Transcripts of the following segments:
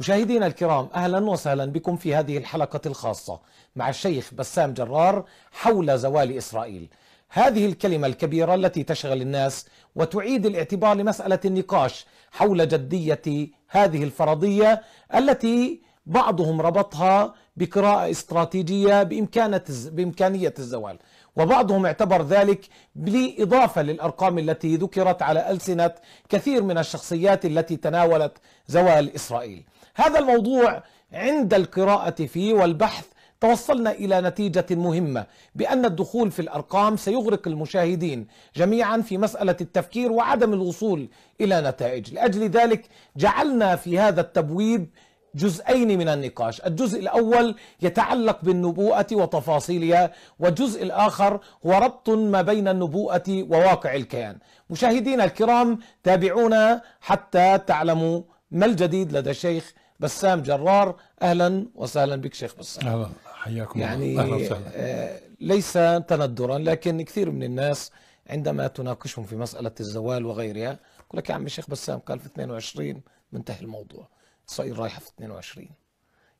مشاهدينا الكرام اهلا وسهلا بكم في هذه الحلقه الخاصه مع الشيخ بسام جرار حول زوال اسرائيل. هذه الكلمه الكبيره التي تشغل الناس وتعيد الاعتبار لمساله النقاش حول جديه هذه الفرضيه التي بعضهم ربطها بقراءه استراتيجيه بامكانه بامكانيه الزوال. وبعضهم اعتبر ذلك بالإضافة للأرقام التي ذكرت على ألسنة كثير من الشخصيات التي تناولت زوال إسرائيل هذا الموضوع عند القراءة فيه والبحث توصلنا إلى نتيجة مهمة بأن الدخول في الأرقام سيغرق المشاهدين جميعا في مسألة التفكير وعدم الوصول إلى نتائج لأجل ذلك جعلنا في هذا التبويب جزئين من النقاش الجزء الأول يتعلق بالنبوءة وتفاصيلها والجزء الآخر هو ربط ما بين النبوءة وواقع الكيان مشاهدينا الكرام تابعونا حتى تعلموا ما الجديد لدى الشيخ بسام جرار اهلا وسهلا بك شيخ بسام اهلا حياكم يعني أهلا وسهلا. آه، ليس تندرا لكن كثير من الناس عندما تناقشهم في مساله الزوال وغيرها يقول لك يا عم الشيخ بسام قال في 22 منتهي الموضوع اسرائيل رايحه في 22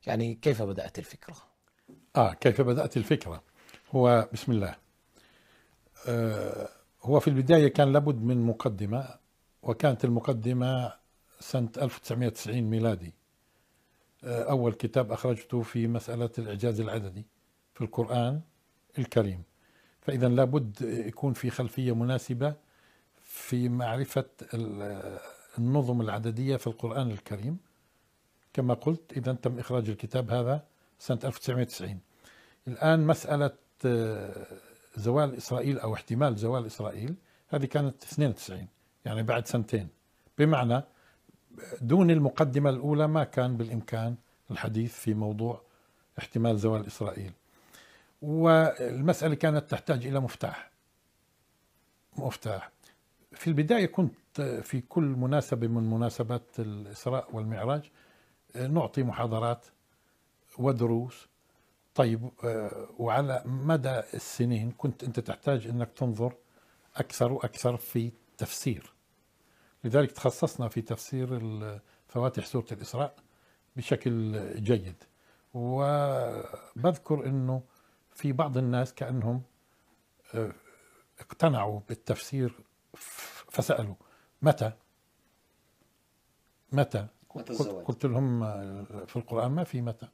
يعني كيف بدات الفكره؟ اه كيف بدات الفكره؟ هو بسم الله آه هو في البدايه كان لابد من مقدمه وكانت المقدمه سنه 1990 ميلادي أول كتاب أخرجته في مسألة الإعجاز العددي في القرآن الكريم فإذا لابد يكون في خلفية مناسبة في معرفة النظم العددية في القرآن الكريم كما قلت إذا تم إخراج الكتاب هذا سنة 1990 الآن مسألة آه، زوال إسرائيل أو احتمال زوال إسرائيل هذه كانت 92 يعني بعد سنتين بمعنى دون المقدمة الأولى ما كان بالإمكان الحديث في موضوع احتمال زوال إسرائيل والمسألة كانت تحتاج إلى مفتاح مفتاح في البداية كنت في كل مناسبة من مناسبات الإسراء والمعراج نعطي محاضرات ودروس طيب وعلى مدى السنين كنت أنت تحتاج أنك تنظر أكثر وأكثر في تفسير لذلك تخصصنا في تفسير فواتح سورة الإسراء بشكل جيد وبذكر أنه في بعض الناس كأنهم آه، اقتنعوا بالتفسير فسألوا متى متى قلت لهم آه، في القرآن ما في متى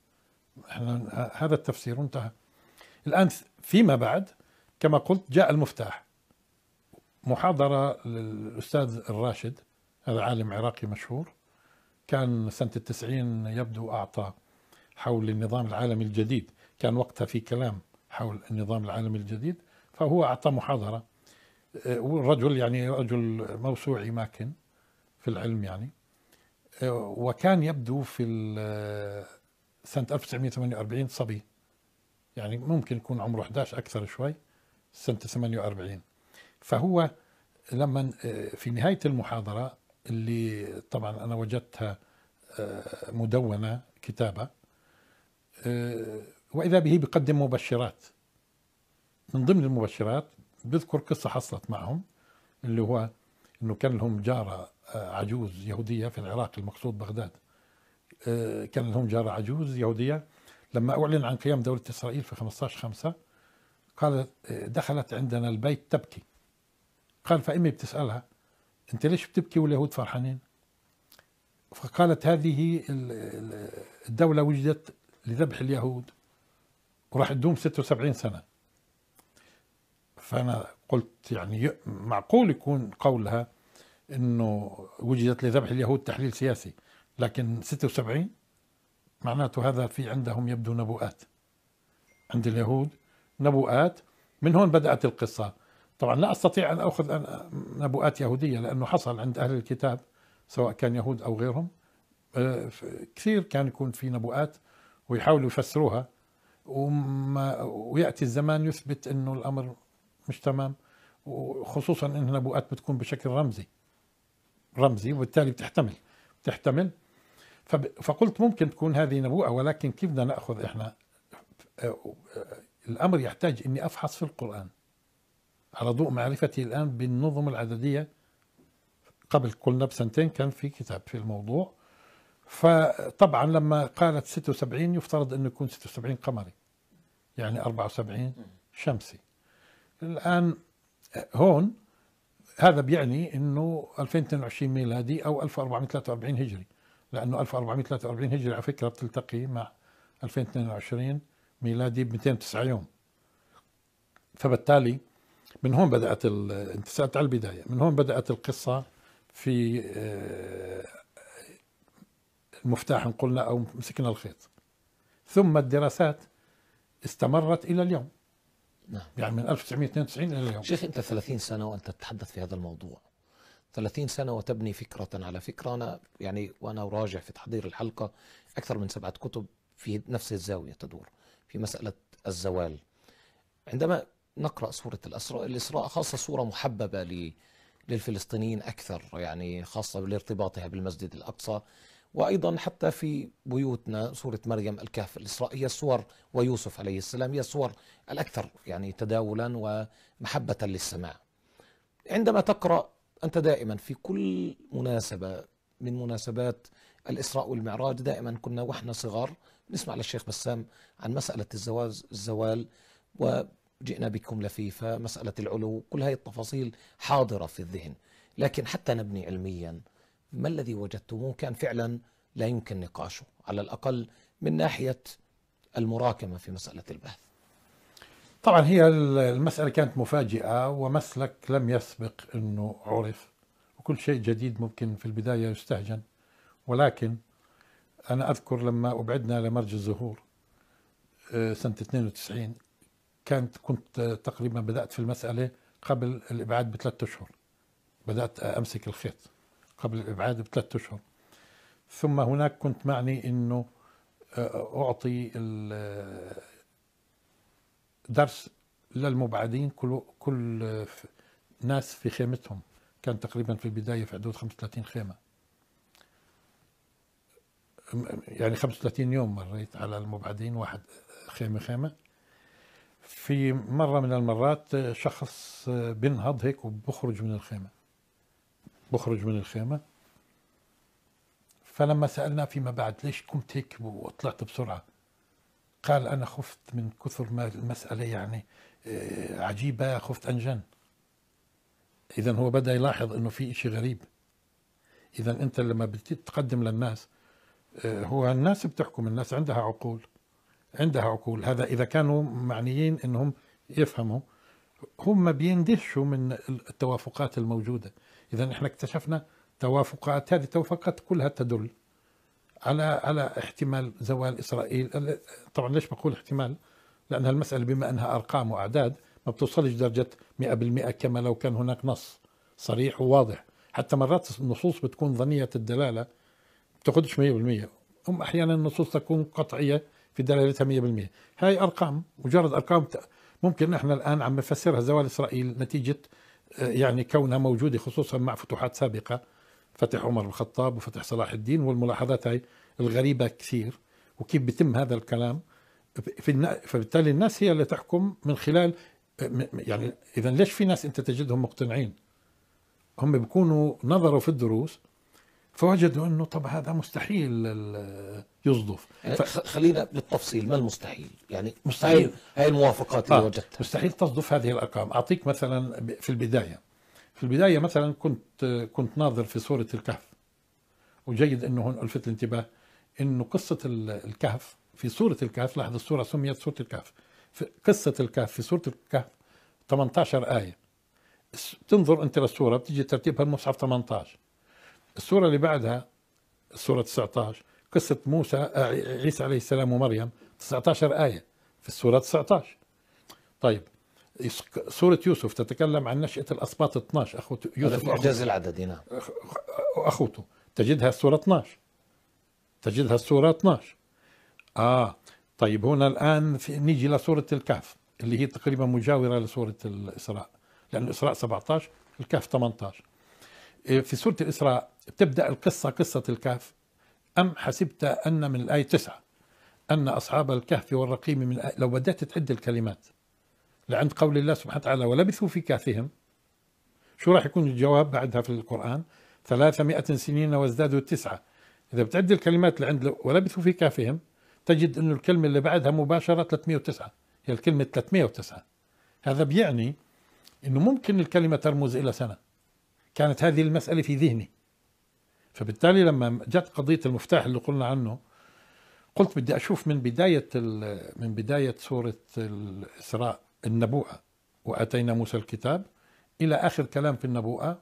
احنا آه، هذا التفسير انتهى الآن فيما بعد كما قلت جاء المفتاح محاضرة للأستاذ الراشد هذا عالم عراقي مشهور كان سنة التسعين يبدو أعطى حول النظام العالمي الجديد كان وقتها في كلام حول النظام العالمي الجديد فهو أعطى محاضرة والرجل يعني رجل موسوعي ماكن في العلم يعني وكان يبدو في سنة 1948 صبي يعني ممكن يكون عمره 11 أكثر شوي سنة 48 فهو لما آه، في نهاية المحاضرة اللي طبعا أنا وجدتها آه، مدونة كتابة آه، وإذا به بيقدم مبشرات من ضمن المبشرات بذكر قصة حصلت معهم اللي هو أنه كان لهم جارة عجوز يهودية في العراق المقصود بغداد كان لهم جارة عجوز يهودية لما أعلن عن قيام دولة إسرائيل في 15 5 قالت دخلت عندنا البيت تبكي قال فأمي بتسألها أنت ليش بتبكي واليهود فرحانين فقالت هذه الدولة وجدت لذبح اليهود وراح تدوم 76 سنة فأنا قلت يعني معقول يكون قولها أنه وجدت لذبح اليهود تحليل سياسي لكن 76 معناته هذا في عندهم يبدو نبوءات عند اليهود نبوءات من هون بدأت القصة طبعا لا استطيع ان اخذ نبوءات يهوديه لانه حصل عند اهل الكتاب سواء كان يهود او غيرهم آه، كثير كان يكون في نبوءات ويحاولوا يفسروها وما وياتي الزمان يثبت انه الامر مش تمام وخصوصا ان النبوءات بتكون بشكل رمزي رمزي وبالتالي بتحتمل بتحتمل فقلت ممكن تكون هذه نبوءه ولكن كيف بدنا ناخذ احنا آه، آه، الامر يحتاج اني افحص في القران على ضوء معرفتي الآن بالنظم العددية قبل قلنا بسنتين كان في كتاب في الموضوع فطبعا لما قالت 76 يفترض أنه يكون 76 قمري يعني 74 شمسي الآن هون هذا بيعني انه 2022 ميلادي او 1443 هجري لانه 1443 هجري على فكره بتلتقي مع 2022 ميلادي ب 209 يوم فبالتالي من هون بدات انت سالت على البدايه من هون بدات القصه في آه، المفتاح ان قلنا او مسكنا الخيط ثم الدراسات استمرت الى اليوم نعم يعني من 1992 الى اليوم شيخ انت 30 سنه وانت تتحدث في هذا الموضوع 30 سنه وتبني فكره على فكره انا يعني وانا اراجع في تحضير الحلقه اكثر من سبعه كتب في نفس الزاويه تدور في مساله الزوال عندما نقرأ سورة الأسراء الإسراء خاصة سورة محببة ل للفلسطينيين أكثر يعني خاصة لارتباطها بالمسجد الأقصى وأيضا حتى في بيوتنا سورة مريم الكهف الإسراء هي الصور ويوسف عليه السلام هي الصور الأكثر يعني تداولا ومحبة للسماع عندما تقرأ أنت دائما في كل مناسبة من مناسبات الإسراء والمعراج دائما كنا وإحنا صغار نسمع للشيخ بسام عن مسألة الزواج الزوال و جئنا بكم لفيفة مسألة العلو كل هذه التفاصيل حاضرة في الذهن لكن حتى نبني علميا ما الذي وجدتموه كان فعلا لا يمكن نقاشه على الأقل من ناحية المراكمة في مسألة البحث طبعا هي المسألة كانت مفاجئة ومسلك لم يسبق أنه عرف وكل شيء جديد ممكن في البداية يستهجن ولكن أنا أذكر لما أبعدنا لمرج الزهور آه، سنة 92 كانت كنت تقريبا بدأت في المسألة قبل الإبعاد بثلاث أشهر بدأت أمسك الخيط قبل الإبعاد بثلاث أشهر ثم هناك كنت معني أنه آه، أعطي آه، درس للمبعدين كل كل آه، ناس في خيمتهم كان تقريبا في البداية في حدود 35 خيمة يعني 35 يوم مريت على المبعدين واحد خيمة خيمة في مرة من المرات شخص بينهض هيك وبخرج من الخيمة بخرج من الخيمة فلما سألنا فيما بعد ليش قمت هيك وطلعت بسرعة قال أنا خفت من كثر ما المسألة يعني آه، عجيبة خفت أنجن إذا هو بدأ يلاحظ أنه في إشي غريب إذا أنت لما بتقدم للناس آه، هو الناس بتحكم الناس عندها عقول عندها عقول هذا إذا كانوا معنيين أنهم يفهموا هم بيندهشوا من التوافقات الموجودة إذا إحنا اكتشفنا توافقات هذه التوافقات كلها تدل على على احتمال زوال إسرائيل طبعا ليش بقول احتمال لأن المسألة بما أنها أرقام وأعداد ما بتوصلش درجة 100% كما لو كان هناك نص صريح وواضح حتى مرات النصوص بتكون ظنية الدلالة بتاخدش 100% هم أحيانا النصوص تكون قطعية في دلالتها 100% هاي ارقام مجرد ارقام ممكن احنا الان عم نفسرها زوال اسرائيل نتيجه آه، يعني كونها موجوده خصوصا مع فتوحات سابقه فتح عمر الخطاب وفتح صلاح الدين والملاحظات هاي الغريبه كثير وكيف بيتم هذا الكلام في فبالتالي الناس هي اللي تحكم من خلال آه، يعني اذا ليش في ناس انت تجدهم مقتنعين هم بيكونوا نظروا في الدروس فوجدوا انه طب هذا مستحيل يصدف يعني ف... خلينا بالتفصيل ما المستحيل يعني مستحيل هاي, الموافقات اللي آه. وجدتها مستحيل تصدف هذه الارقام اعطيك مثلا في البدايه في البدايه مثلا كنت كنت ناظر في سوره الكهف وجيد انه هون الفت الانتباه انه قصه الكهف في سوره الكهف لاحظ السوره سميت سوره الكهف في قصه الكهف في سوره الكهف 18 ايه تنظر انت للسوره بتيجي ترتيبها المصحف 18 السورة اللي بعدها الصورة 19 قصة موسى آه، عيسى عليه السلام ومريم 19 آية في السورة 19 طيب سورة يوسف تتكلم عن نشأة الأسباط 12 أخو يوسف إعجاز العددي نعم أخوته تجدها السورة 12 تجدها السورة 12 آه طيب هنا الآن في نيجي لسورة الكهف اللي هي تقريبا مجاورة لسورة الإسراء لأن الإسراء 17 الكهف 18 إيه، في سورة الإسراء تبدأ القصة قصة الكهف أم حسبت أن من الآية تسعة أن أصحاب الكهف والرقيم من الآية لو بدأت تعد الكلمات لعند قول الله سبحانه وتعالى ولبثوا في كهفهم شو راح يكون الجواب بعدها في القرآن 300 سنين وازدادوا تسعة إذا بتعد الكلمات لعند ولبثوا في كهفهم تجد أن الكلمة اللي بعدها مباشرة 309 هي الكلمة 309 هذا بيعني أنه ممكن الكلمة ترمز إلى سنة كانت هذه المسألة في ذهني فبالتالي لما جت قضية المفتاح اللي قلنا عنه قلت بدي أشوف من بداية من بداية سورة الإسراء النبوءة وآتينا موسى الكتاب إلى آخر كلام في النبوءة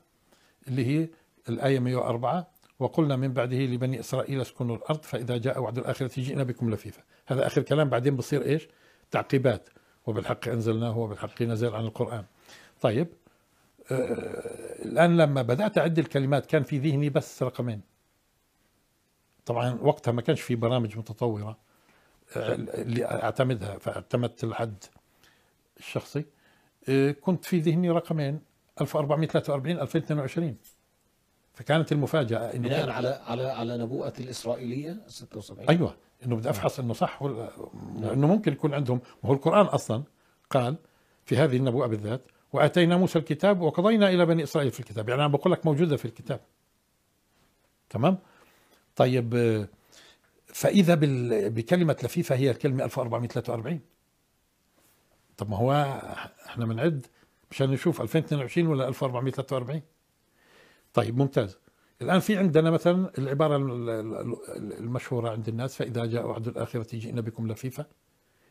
اللي هي الآية 104 وقلنا من بعده لبني إسرائيل اسكنوا الأرض فإذا جاء وعد الآخرة جئنا بكم لفيفا هذا آخر كلام بعدين بصير إيش تعقيبات وبالحق أنزلناه وبالحق نزل عن القرآن طيب آه، الآن لما بدأت أعد الكلمات كان في ذهني بس رقمين طبعا وقتها ما كانش في برامج متطورة آه، اللي أعتمدها فاعتمدت العد الشخصي آه، كنت في ذهني رقمين 1443 2022 فكانت المفاجأة إنه بناء على على على نبوءة الإسرائيلية 76 أيوه إنه بدي أفحص نعم. إنه صح ولا نعم. إنه ممكن يكون عندهم وهو القرآن أصلا قال في هذه النبوءة بالذات واتينا موسى الكتاب وقضينا الى بني اسرائيل في الكتاب يعني انا بقول لك موجوده في الكتاب تمام طيب فاذا بكلمه لفيفه هي الكلمه 1443 طب ما هو احنا بنعد مشان نشوف 2022 ولا 1443 طيب ممتاز الان في عندنا مثلا العباره المشهوره عند الناس فاذا جاء وعد الاخره جئنا بكم لفيفه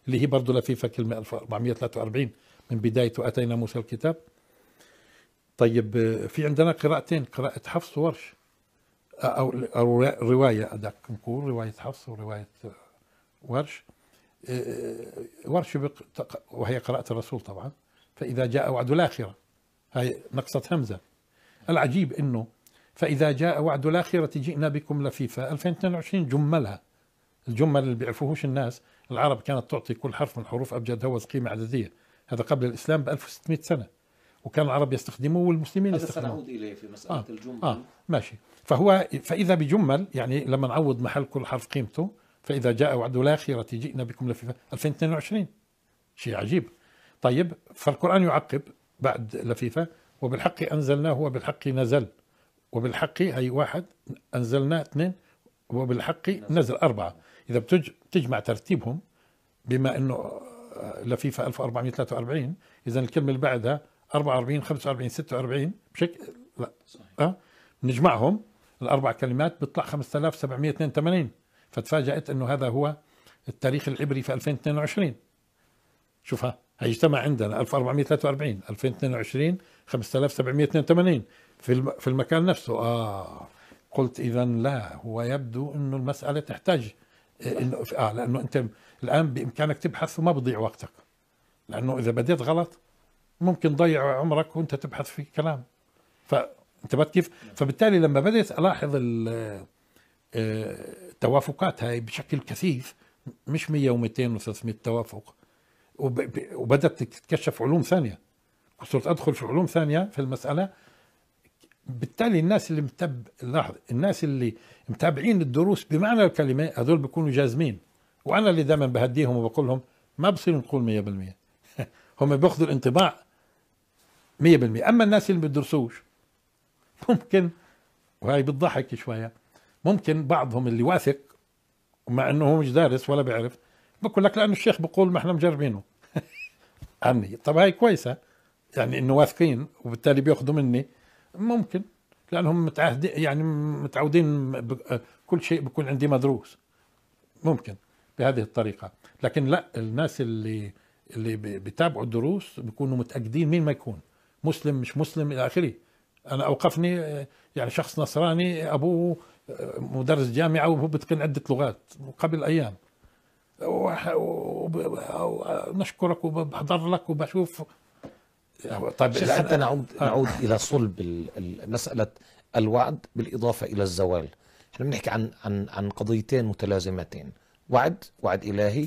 اللي هي برضه لفيفه كلمه 1443 من بدايه أتينا موسى الكتاب طيب آه، في عندنا قراءتين قراءة حفص وورش آه، أو, رواية أدق نقول رواية حفص ورواية ورش آه، ورش وهي قراءة الرسول طبعا فإذا جاء وعد الآخرة هاي نقصة همزة العجيب أنه فإذا جاء وعد الآخرة جئنا بكم لفيفا 2022 جملها الجمل اللي بيعرفوهوش الناس العرب كانت تعطي كل حرف من حروف أبجد هوز قيمة عددية هذا قبل الإسلام ب 1600 سنة وكان العرب يستخدموه والمسلمين هذا يستخدموه سنعود إليه في مسألة آه. الجمل آه. ماشي فهو فإذا بجمل يعني لما نعوض محل كل حرف قيمته فإذا جاء وعد الآخرة جئنا بكم لفيفا 2022 شيء عجيب طيب فالقرآن يعقب بعد لفيفا وبالحق أنزلناه وبالحق نزل وبالحق هي واحد أنزلناه اثنين وبالحق نزل أربعة إذا بتجمع ترتيبهم بما أنه لفيفا 1443 اذا الكلمه اللي بعدها 44 45 46 بشكل لا صحيح. أه؟ نجمعهم الاربع كلمات بيطلع 5782 فتفاجات انه هذا هو التاريخ العبري في 2022 شوفها هيجتمع عندنا 1443 2022 5782 في في المكان نفسه اه قلت اذا لا هو يبدو انه المساله تحتاج إيه، انه اه لانه انت الان بامكانك تبحث وما بضيع وقتك لانه اذا بديت غلط ممكن تضيع عمرك وانت تبحث في كلام فانتبهت كيف فبالتالي لما بدأت الاحظ التوافقات آه، هاي بشكل كثيف مش 100 و200 و300 توافق وبدات تتكشف علوم ثانيه صرت ادخل في علوم ثانيه في المساله بالتالي الناس اللي متب لاحظ الناس اللي متابعين الدروس بمعنى الكلمه هذول بيكونوا جازمين وانا اللي دائما بهديهم وبقول لهم ما بصير نقول 100% هم بياخذوا الانطباع 100% اما الناس اللي ما بيدرسوش ممكن وهي بتضحك شويه ممكن بعضهم اللي واثق مع انه هو مش دارس ولا بيعرف بقول لك لانه الشيخ بقول ما احنا مجربينه عني طب هاي كويسه يعني انه واثقين وبالتالي بياخذوا مني ممكن لانهم متعهدين يعني متعودين كل شيء بكون عندي مدروس ممكن بهذه الطريقة لكن لا الناس اللي اللي بيتابعوا الدروس بيكونوا متأكدين مين ما يكون مسلم مش مسلم إلى آخره أنا أوقفني يعني شخص نصراني أبوه مدرس جامعة وهو بتقن عدة لغات قبل أيام ونشكرك وبحضر لك وبشوف طيب حتى نعود آه. نعود الى صلب مساله الوعد بالاضافه الى الزوال احنا بنحكي عن عن عن قضيتين متلازمتين وعد وعد إلهي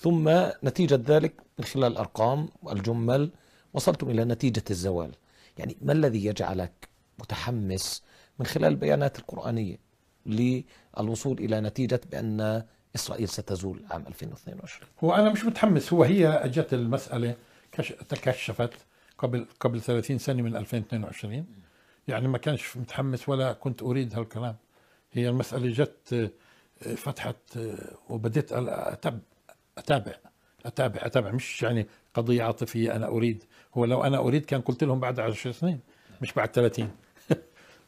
ثم نتيجة ذلك من خلال الأرقام والجمل وصلتم إلى نتيجة الزوال يعني ما الذي يجعلك متحمس من خلال البيانات القرآنية للوصول إلى نتيجة بأن إسرائيل ستزول عام 2022 هو أنا مش متحمس هو هي أجت المسألة تكشفت قبل قبل 30 سنة من 2022 يعني ما كانش متحمس ولا كنت أريد هالكلام هي المسألة جت فتحت آه، وبديت أتابع أتابع أتابع أتابع مش يعني قضية عاطفية أنا أريد هو لو أنا أريد كان قلت لهم بعد 10 سنين مش بعد 30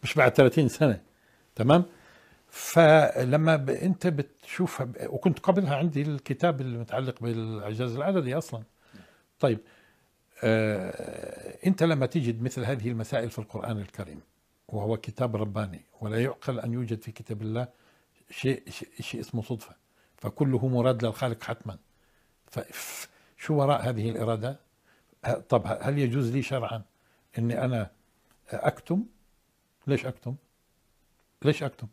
مش بعد 30 سنة تمام فلما ب... انت بتشوفها ب... وكنت قبلها عندي الكتاب المتعلق بالإعجاز العددي أصلا طيب آه انت لما تجد مثل هذه المسائل في القرآن الكريم وهو كتاب رباني ولا يعقل أن يوجد في كتاب الله شيء شيء اسمه صدفه فكله مراد للخالق حتما فشو وراء هذه الاراده طب هل يجوز لي شرعا اني انا اكتم ليش اكتم ليش اكتم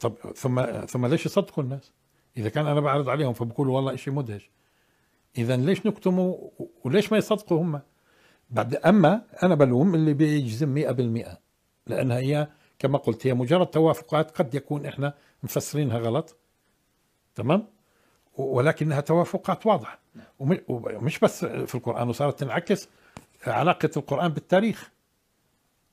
طب ثم ثم ليش يصدقوا الناس اذا كان انا بعرض عليهم فبقولوا والله شيء مدهش اذا ليش نكتموا وليش ما يصدقوا هم بعد اما انا بلوم اللي بيجزم 100% لانها هي كما قلت هي مجرد توافقات قد يكون احنا مفسرينها غلط تمام ولكنها توافقات واضحه نعم. ومش بس في القران وصارت تنعكس علاقه القران بالتاريخ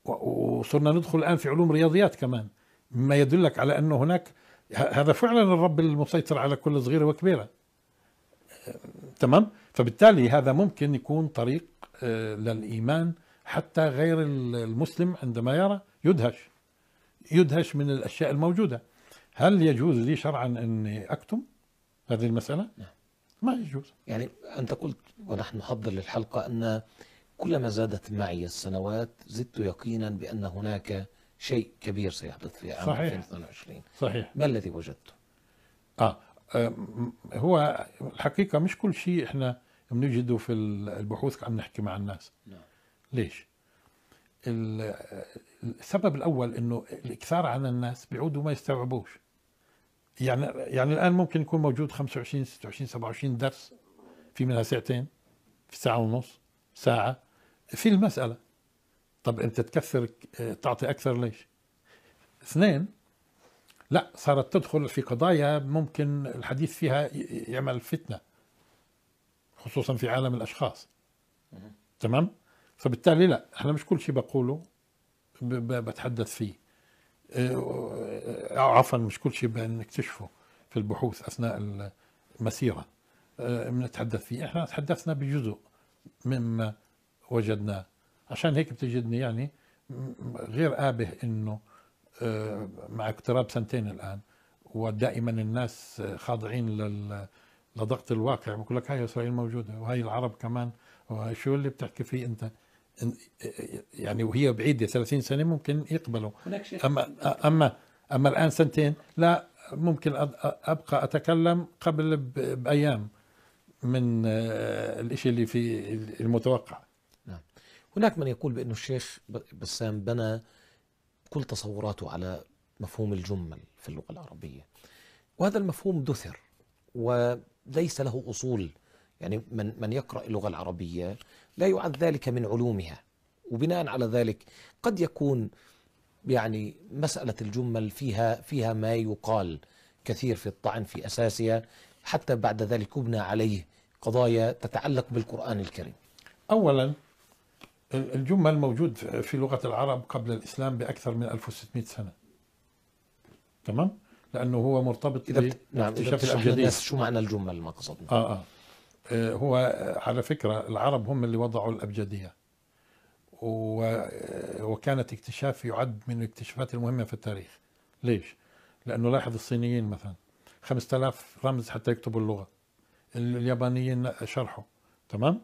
وصرنا ندخل الان في علوم رياضيات كمان مما يدلك على انه هناك هذا فعلا الرب المسيطر على كل صغيره وكبيره تمام فبالتالي هذا ممكن يكون طريق آه، للايمان حتى غير المسلم عندما يرى يدهش يدهش من الاشياء الموجوده هل يجوز لي شرعا اني اكتم هذه المساله؟ نعم ما يجوز يعني انت قلت ونحن نحضر للحلقه ان كلما زادت معي السنوات زدت يقينا بان هناك شيء كبير سيحدث في عام 2022 صحيح ما الذي وجدته؟ اه, آه، هو الحقيقه مش كل شيء احنا بنجده في البحوث عم نحكي مع الناس نعم. ليش؟ السبب الاول انه الاكثار عن الناس بيعودوا ما يستوعبوش يعني يعني الان ممكن يكون موجود 25 26 27 درس في منها ساعتين في ساعه ونص ساعه في المساله طب انت تكثر تعطي اكثر ليش؟ اثنين لا صارت تدخل في قضايا ممكن الحديث فيها يعمل فتنه خصوصا في عالم الاشخاص تمام؟ فبالتالي لا احنا مش كل شيء بقوله بتحدث فيه آه، آه، عفوا مش كل شيء بنكتشفه في البحوث اثناء المسيره بنتحدث آه، فيه احنا تحدثنا بجزء مما وجدناه عشان هيك بتجدني يعني غير آبه انه مع اقتراب سنتين الان ودائما الناس خاضعين لل لضغط الواقع بقول لك هاي اسرائيل موجوده وهي العرب كمان وشو اللي بتحكي فيه انت يعني وهي بعيده 30 سنه ممكن يقبلوا اما اما اما الان سنتين لا ممكن ابقى اتكلم قبل بايام من آه، الشيء اللي في المتوقع نعم. هناك من يقول بانه الشيخ بسام بنى كل تصوراته على مفهوم الجمل في اللغة العربية وهذا المفهوم دثر وليس له أصول يعني من من يقرأ اللغة العربية لا يعد ذلك من علومها وبناء على ذلك قد يكون يعني مسألة الجمل فيها فيها ما يقال كثير في الطعن في أساسها حتى بعد ذلك يبنى عليه قضايا تتعلق بالقرآن الكريم أولا الجمل موجود في لغة العرب قبل الإسلام بأكثر من 1600 سنة تمام؟ لأنه هو مرتبط إذا بت... نعم إذا الناس شو معنى الجمل ما قصدنا آه آه آه، هو آه، على فكرة العرب هم اللي وضعوا الأبجدية آه، وكانت اكتشاف يعد من الاكتشافات المهمة في التاريخ ليش؟ لأنه لاحظ الصينيين مثلا 5000 رمز حتى يكتبوا اللغة اليابانيين شرحوا تمام؟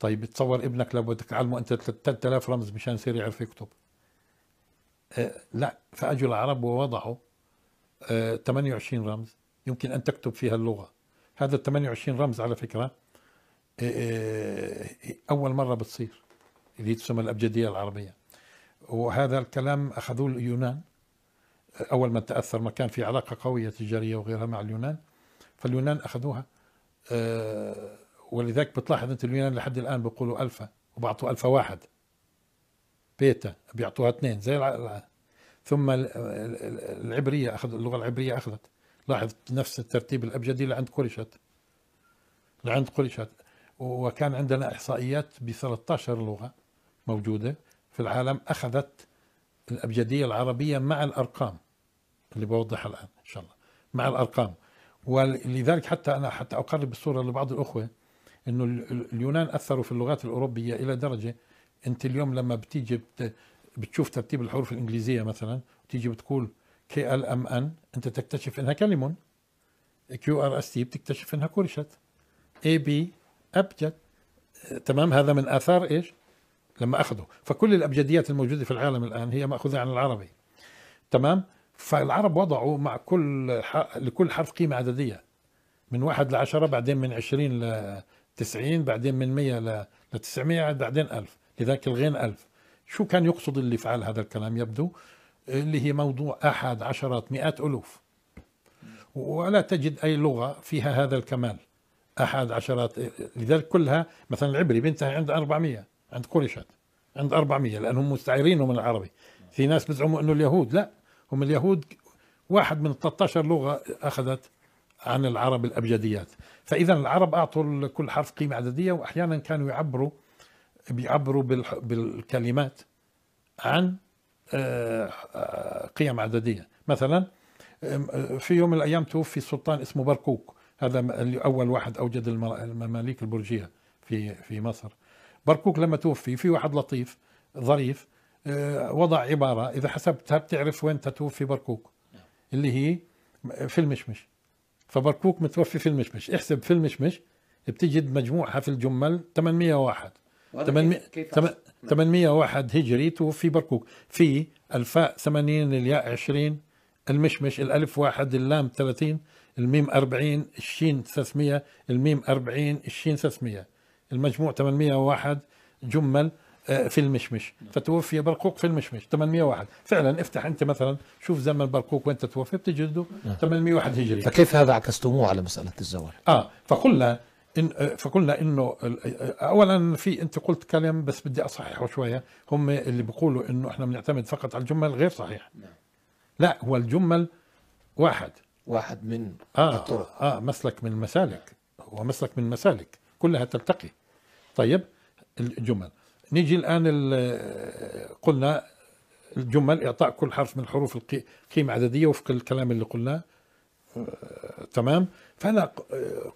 طيب تصور ابنك لو بدك تعلمه أنت 3000 رمز مشان يصير يعرف يكتب لا فأجوا العرب ووضعوا 28 رمز يمكن أن تكتب فيها اللغة هذا ال 28 رمز على فكره إيه، إيه، اول مره بتصير اللي تسمى الابجديه العربيه وهذا الكلام اخذوه اليونان اول ما تاثر ما كان في علاقه قويه تجاريه وغيرها مع اليونان فاليونان اخذوها إيه، ولذلك بتلاحظ انت اليونان لحد الان بيقولوا الفا وبعطوا الفا واحد بيتا بيعطوها اثنين زي ثم العبريه اخذ اللغه العبريه اخذت لاحظ نفس الترتيب الأبجدي لعند قرشت لعند قرشت وكان عندنا إحصائيات ب 13 لغة موجودة في العالم أخذت الأبجدية العربية مع الأرقام اللي بوضحها الآن إن شاء الله مع الأرقام ولذلك حتى أنا حتى أقرب الصورة لبعض الأخوة أنه اليونان أثروا في اللغات الأوروبية إلى درجة أنت اليوم لما بتيجي بتشوف ترتيب الحروف الإنجليزية مثلا تيجي بتقول كي ال ام ان انت تكتشف انها كلمون كيو ار اس تي بتكتشف انها كرشت اي بي ابجد تمام هذا من اثار ايش؟ لما اخذوا فكل الابجديات الموجوده في العالم الان هي ماخوذه عن العربي تمام فالعرب وضعوا مع كل لكل حرف قيمه عدديه من واحد لعشرة بعدين من عشرين ل 90 بعدين من 100 ل 900 بعدين 1000 لذلك الغين 1000 شو كان يقصد اللي فعل هذا الكلام يبدو اللي هي موضوع أحد عشرات مئات ألوف ولا تجد أي لغة فيها هذا الكمال أحد عشرات لذلك كلها مثلا العبري بينتهي عند 400 عند قريشات عند 400 لأنهم مستعيرينه من العربي في ناس بزعموا أنه اليهود لا هم اليهود واحد من 13 لغة أخذت عن العرب الأبجديات فإذا العرب أعطوا لكل حرف قيمة عددية وأحيانا كانوا يعبروا بيعبروا بالكلمات عن آه، آه، قيم عدديه مثلا آه، في يوم من الايام توفي سلطان اسمه برقوق هذا اول واحد اوجد المماليك البرجيه في في مصر برقوق لما توفي في واحد لطيف ظريف وضع عباره اذا حسبتها بتعرف وين تتوفي برقوق نعم. اللي هي في المشمش فبركوك متوفي في المشمش احسب في المشمش بتجد مجموعها في الجمل 801 800 كيف, كيف 801 نعم. هجري توفي بركوك في الفاء 80 الياء 20 المشمش الألف واحد اللام 30 الميم 40 الشين 300 الميم 40 الشين 300 المجموع 801 جمل آه، في المشمش نعم. فتوفي برقوق في المشمش 801 فعلا افتح انت مثلا شوف زمن برقوق وانت توفي بتجده 801 نعم. هجري فكيف هذا عكستموه على مساله الزواج اه فقلنا إن آه، فقلنا انه آه، اولا في انت قلت كلام بس بدي اصححه شويه هم اللي بيقولوا انه احنا بنعتمد فقط على الجمل غير صحيح نعم. لا هو الجمل واحد واحد من آه الطرق اه مسلك من المسالك هو مسلك من المسالك كلها تلتقي طيب الجمل نيجي الان آه، قلنا الجمل اعطاء كل حرف من الحروف قيمه عدديه وفق الكلام اللي قلناه تمام فانا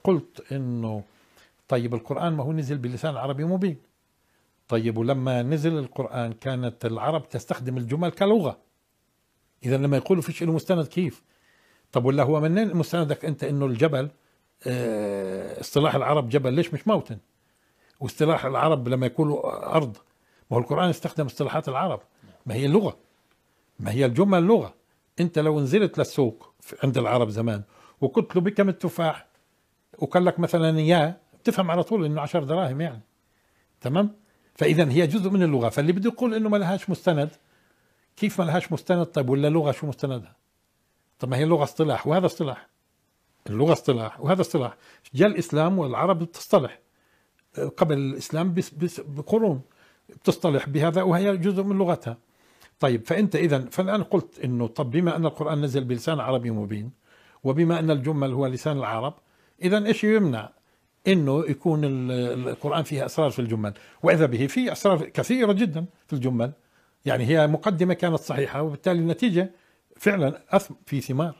قلت انه طيب القرآن ما هو نزل بلسان عربي مبين طيب ولما نزل القرآن كانت العرب تستخدم الجمل كلغة إذا لما يقولوا فيش له مستند كيف طب ولا هو منين مستندك أنت أنه الجبل اه اصطلاح العرب جبل ليش مش موطن واصطلاح العرب لما يقولوا أرض ما هو القرآن استخدم اصطلاحات العرب ما هي اللغة ما هي الجمل لغة أنت لو نزلت للسوق عند العرب زمان وقلت له بكم التفاح وقال لك مثلا يا تفهم على طول انه 10 دراهم يعني تمام فاذا هي جزء من اللغه فاللي بده يقول انه ما لهاش مستند كيف ما لهاش مستند طيب ولا لغه شو مستندها طب ما هي اللغه اصطلاح وهذا اصطلاح اللغه اصطلاح وهذا اصطلاح جاء الاسلام والعرب بتصطلح قبل الاسلام بس بس بقرون بتصطلح بهذا وهي جزء من لغتها طيب فانت اذا فالان قلت انه طب بما ان القران نزل بلسان عربي مبين وبما ان الجمل هو لسان العرب اذا ايش يمنع انه يكون القران فيها اسرار في الجمل واذا به في اسرار كثيره جدا في الجمل يعني هي مقدمه كانت صحيحه وبالتالي النتيجه فعلا في ثمار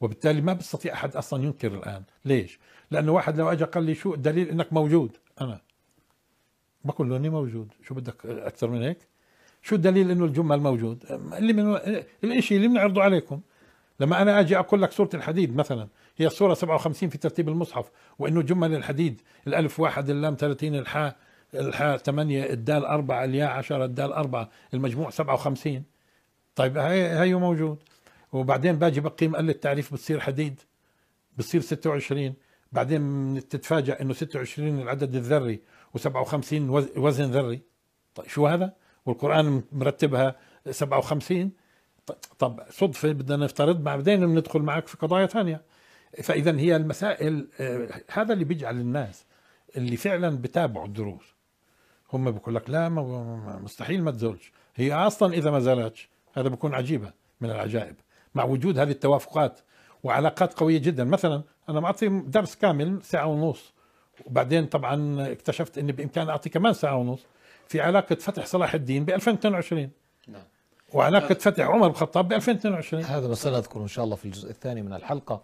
وبالتالي ما بيستطيع احد اصلا ينكر الان ليش لانه واحد لو اجى قال لي شو الدليل انك موجود انا بقول له اني موجود شو بدك اكثر من هيك شو الدليل انه الجمل موجود اللي من الشيء اللي بنعرضه عليكم لما انا اجي اقول لك سوره الحديد مثلا هي الصورة 57 في ترتيب المصحف وأنه جمل الحديد الألف واحد اللام 30 الحاء الحاء 8 الدال 4 الياء 10 الدال 4 المجموع 57 طيب هي هيو موجود وبعدين باجي بقيم قلة التعريف بتصير حديد بتصير 26 بعدين تتفاجأ انه 26 العدد الذري و57 وزن ذري طيب شو هذا؟ والقرآن مرتبها 57 طب صدفة بدنا نفترض بعدين بندخل معك في قضايا ثانية فاذا هي المسائل آه، هذا اللي بيجعل الناس اللي فعلا بتابعوا الدروس هم بيقول لك لا مستحيل ما تزولش هي اصلا اذا ما زالتش هذا بيكون عجيبه من العجائب مع وجود هذه التوافقات وعلاقات قويه جدا مثلا انا معطي درس كامل ساعه ونص وبعدين طبعا اكتشفت اني بامكاني اعطي كمان ساعه ونص في علاقه فتح صلاح الدين ب 2022 نعم وعلاقه فتح عمر الخطاب ب 2022 هذا بس سنذكره ان شاء الله في الجزء الثاني من الحلقه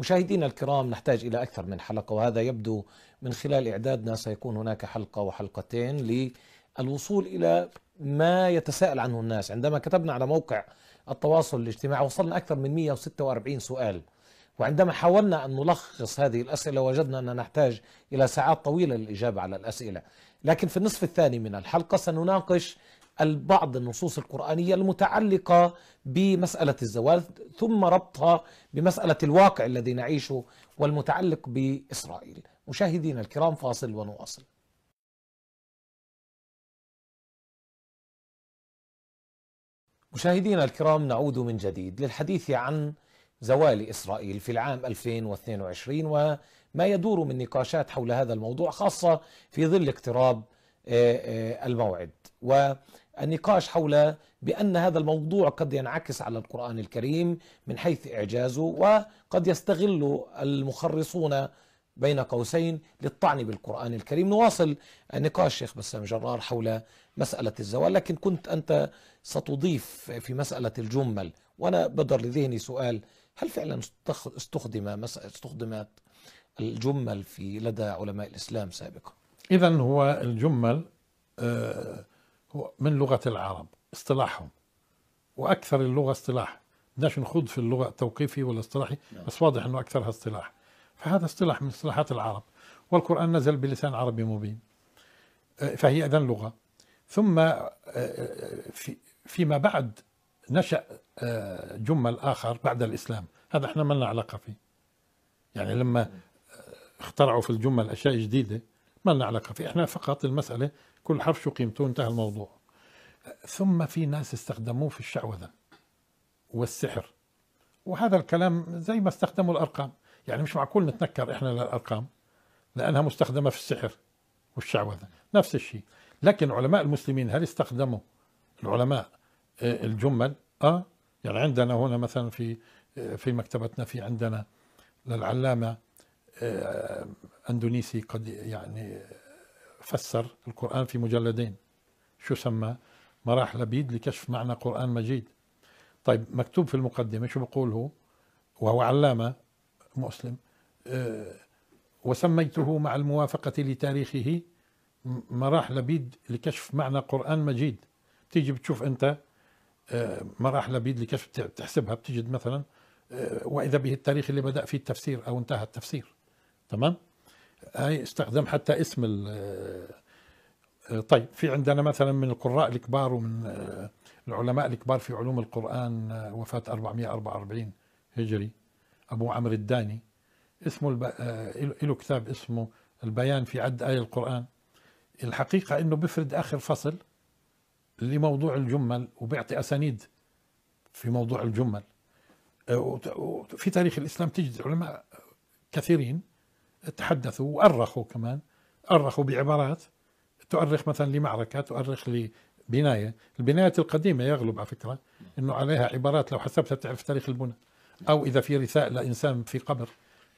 مشاهدينا الكرام نحتاج إلى أكثر من حلقة وهذا يبدو من خلال إعدادنا سيكون هناك حلقة وحلقتين للوصول إلى ما يتساءل عنه الناس عندما كتبنا على موقع التواصل الاجتماعي وصلنا أكثر من 146 سؤال وعندما حاولنا أن نلخص هذه الأسئلة وجدنا أننا نحتاج إلى ساعات طويلة للإجابة على الأسئلة لكن في النصف الثاني من الحلقة سنناقش بعض النصوص القرآنية المتعلقة بمسألة الزواج ثم ربطها بمسألة الواقع الذي نعيشه والمتعلق بإسرائيل مشاهدينا الكرام فاصل ونواصل مشاهدينا الكرام نعود من جديد للحديث عن زوال إسرائيل في العام 2022 وما يدور من نقاشات حول هذا الموضوع خاصة في ظل اقتراب آه، آه، الموعد النقاش حول بأن هذا الموضوع قد ينعكس على القرآن الكريم من حيث إعجازه وقد يستغل المخرصون بين قوسين للطعن بالقرآن الكريم نواصل نقاش شيخ بسام جرار حول مسألة الزوال لكن كنت أنت ستضيف في مسألة الجمل وأنا بدر لذهني سؤال هل فعلا استخدم استخدمت الجمل في لدى علماء الإسلام سابقا إذا هو الجمل آه من لغة العرب اصطلاحهم وأكثر اللغة اصطلاح بدناش نخوض في اللغة التوقيفي ولا اصطلاحي نعم. بس واضح أنه أكثرها اصطلاح فهذا اصطلاح من اصطلاحات العرب والقرآن نزل بلسان عربي مبين آه، فهي اذا لغة ثم آه، آه، في فيما بعد نشأ جمل آخر بعد الإسلام هذا احنا ما لنا علاقة فيه يعني لما اخترعوا في الجمل أشياء جديدة ما لنا علاقة فيه احنا فقط المسألة كل حرف شو قيمته انتهى الموضوع ثم في ناس استخدموه في الشعوذة والسحر وهذا الكلام زي ما استخدموا الأرقام يعني مش معقول نتنكر إحنا للأرقام لأنها مستخدمة في السحر والشعوذة نفس الشيء لكن علماء المسلمين هل استخدموا العلماء آه، الجمل آه يعني عندنا هنا مثلا في آه، في مكتبتنا في عندنا للعلامة آه، أندونيسي قد يعني فسر القرآن في مجلدين شو سمى مراح لبيد لكشف معنى قرآن مجيد طيب مكتوب في المقدمة شو بقول هو وهو علامة مسلم أه وسميته مع الموافقة لتاريخه مراح لبيد لكشف معنى قرآن مجيد تيجي بتشوف أنت أه، مراحل مراح لبيد لكشف بتحسبها بتجد مثلا أه، وإذا به التاريخ اللي بدأ فيه التفسير أو انتهى التفسير تمام؟ هاي استخدم حتى اسم ال آه، طيب في عندنا مثلا من القراء الكبار ومن آه، العلماء الكبار في علوم القرآن آه، وفاة 444 هجري أبو عمرو الداني اسمه الب... له كتاب اسمه البيان في عد آية القرآن الحقيقة أنه بفرد آخر فصل لموضوع الجمل وبيعطي أسانيد في موضوع الجمل في تاريخ الإسلام تجد علماء كثيرين تحدثوا وأرخوا كمان أرخوا بعبارات تؤرخ مثلا لمعركة تؤرخ لبناية البنايات القديمة يغلب على فكرة أنه عليها عبارات لو حسبتها تعرف تاريخ البناء أو إذا في رثاء لإنسان في قبر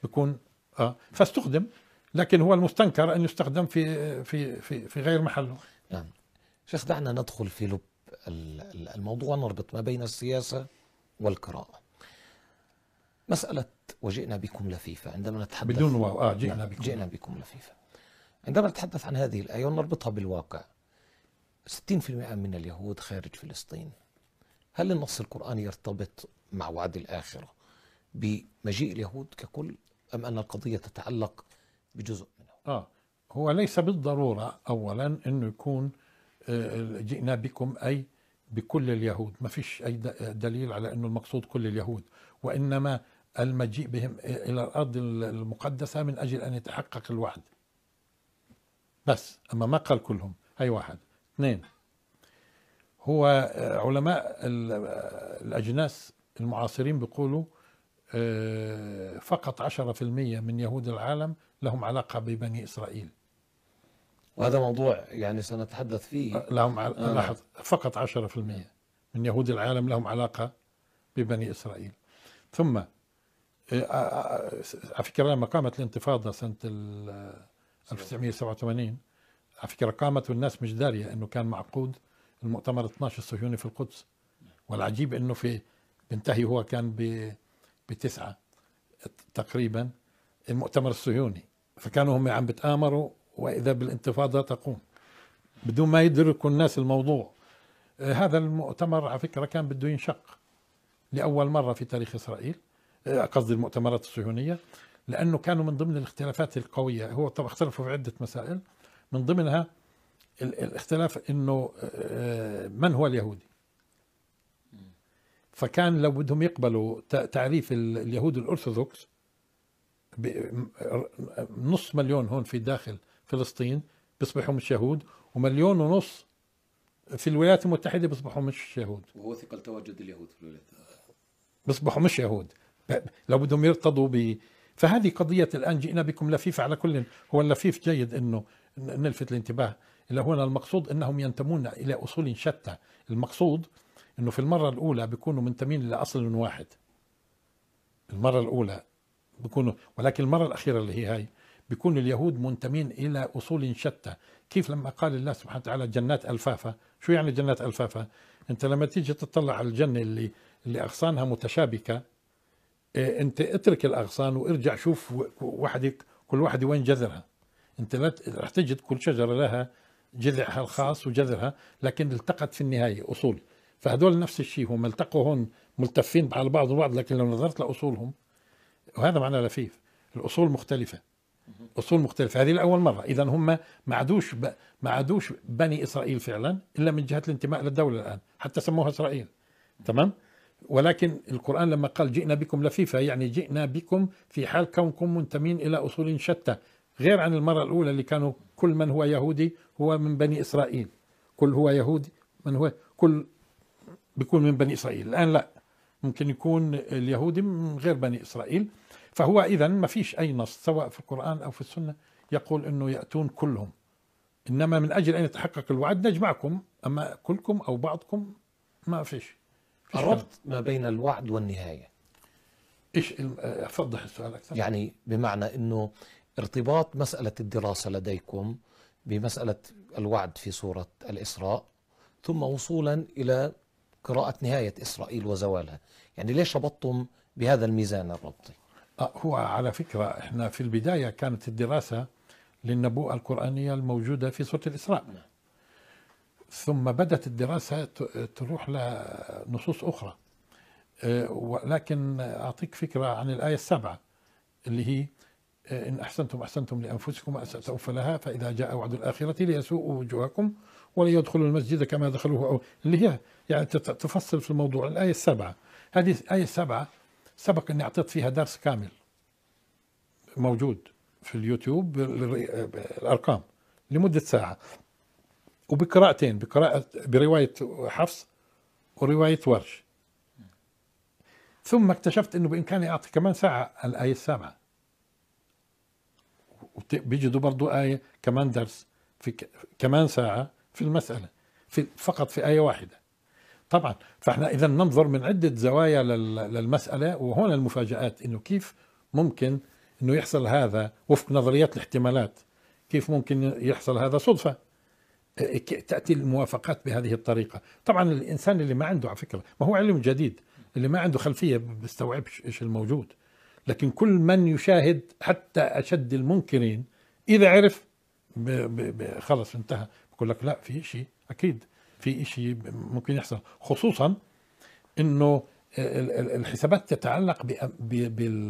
بكون آه فاستخدم لكن هو المستنكر أن يستخدم في في في, في غير محله نعم شيخ دعنا ندخل في لب الموضوع نربط ما بين السياسة والقراءة مسألة وجئنا بكم لفيفا عندما نتحدث بدون واو آه جئنا نعم، بكم جئنا بكم لفيفا عندما نتحدث عن هذه الآية ونربطها بالواقع 60% من اليهود خارج فلسطين هل النص القرآني يرتبط مع وعد الآخرة بمجيء اليهود ككل أم أن القضية تتعلق بجزء منه آه هو ليس بالضرورة أولا أنه يكون آه، جئنا بكم أي بكل اليهود ما فيش أي دليل على أنه المقصود كل اليهود وإنما المجيء بهم إلى الأرض المقدسة من أجل أن يتحقق الوعد بس أما ما قال كلهم هاي واحد اثنين هو آه، علماء آه، الأجناس المعاصرين بيقولوا آه، فقط 10% من يهود العالم لهم علاقة ببني إسرائيل وهذا موضوع يعني سنتحدث فيه لهم آه. لاحظ فقط 10% من يهود العالم لهم علاقة ببني إسرائيل ثم على فكره لما قامت الانتفاضه سنه 1987 على فكره قامت والناس مش داريه انه كان معقود المؤتمر 12 الصهيوني في القدس والعجيب انه في بينتهي هو كان ب بتسعه تقريبا المؤتمر الصهيوني فكانوا هم عم بتآمروا واذا بالانتفاضه تقوم بدون ما يدركوا الناس الموضوع آه، هذا المؤتمر على فكره كان بده ينشق لاول مره في تاريخ اسرائيل آه، قصدي المؤتمرات الصهيونية لأنه كانوا من ضمن الاختلافات القوية هو طبعا اختلفوا في عدة مسائل من ضمنها الاختلاف أنه آه، من هو اليهودي فكان لو بدهم يقبلوا تعريف اليهود الأرثوذكس نص مليون هون في داخل فلسطين بيصبحوا مش يهود ومليون ونص في الولايات المتحده بيصبحوا مش يهود ووثق التواجد اليهود في الولايات بيصبحوا مش يهود لو بدهم يرتضوا ب فهذه قضية الآن جئنا بكم لفيف على كل هو اللفيف جيد أنه نلفت الانتباه إلى هنا المقصود أنهم ينتمون إلى أصول شتى المقصود أنه في المرة الأولى بيكونوا منتمين إلى أصل واحد المرة الأولى بيكونوا ولكن المرة الأخيرة اللي هي هاي بيكون اليهود منتمين إلى أصول شتى كيف لما قال الله سبحانه وتعالى جنات ألفافة شو يعني جنات ألفافة أنت لما تيجي تطلع على الجنة اللي اللي أغصانها متشابكة إيه، انت اترك الاغصان وارجع شوف وحدك كل واحده وين جذرها انت لا رح تجد كل شجره لها جذعها الخاص وجذرها لكن التقت في النهايه اصول فهدول نفس الشيء هم التقوا هون ملتفين على بعض البعض لكن لو نظرت لاصولهم وهذا معنى لفيف الاصول مختلفه اصول مختلفه هذه لاول مره اذا هم ما عادوش ب... ما عادوش بني اسرائيل فعلا الا من جهه الانتماء للدوله الان حتى سموها اسرائيل تمام ولكن القرآن لما قال جئنا بكم لفيفة يعني جئنا بكم في حال كونكم منتمين إلى أصول شتى غير عن المرة الأولى اللي كانوا كل من هو يهودي هو من بني إسرائيل كل هو يهودي من هو كل بيكون من بني إسرائيل الآن لا ممكن يكون اليهودي من غير بني إسرائيل فهو إذا ما فيش أي نص سواء في القرآن أو في السنة يقول أنه يأتون كلهم إنما من أجل أن يتحقق الوعد نجمعكم أما كلكم أو بعضكم ما فيش الربط ما بين الوعد والنهايه ايش آه، فضح السؤال اكثر يعني بمعنى انه ارتباط مساله الدراسه لديكم بمساله الوعد في سوره الاسراء ثم وصولا الى قراءه نهايه اسرائيل وزوالها يعني ليش ربطتم بهذا الميزان الربطي آه، هو على فكرة احنا في البداية كانت الدراسة للنبوءة القرآنية الموجودة في سورة الإسراء نعم. ثم بدأت الدراسة تروح لنصوص أخرى أه، ولكن أعطيك فكرة عن الآية السابعة اللي هي أه، إن أحسنتم أحسنتم لأنفسكم وأسأتم فلها فإذا جاء وعد الآخرة ليسوء وجوهكم وليدخلوا المسجد كما دخلوه أو اللي هي يعني تفصل في الموضوع الآية السابعة هذه الآية السابعة سبق أني أعطيت فيها درس كامل موجود في اليوتيوب آه، الأرقام لمدة ساعة وبقراءتين بقراءة برواية حفص ورواية ورش ثم اكتشفت انه بامكاني اعطي كمان ساعة الآية السابعة بيجدوا برضو آية كمان درس في كمان ساعة في المسألة في فقط في آية واحدة طبعا فاحنا اذا ننظر من عدة زوايا للمسألة وهنا المفاجآت انه كيف ممكن انه يحصل هذا وفق نظريات الاحتمالات كيف ممكن يحصل هذا صدفه تاتي الموافقات بهذه الطريقه طبعا الانسان اللي ما عنده على فكره ما هو علم جديد اللي ما عنده خلفيه بيستوعبش ايش الموجود لكن كل من يشاهد حتى اشد المنكرين اذا عرف خلص انتهى بقول لك لا في شيء اكيد في شيء ممكن يحصل خصوصا انه الحسابات تتعلق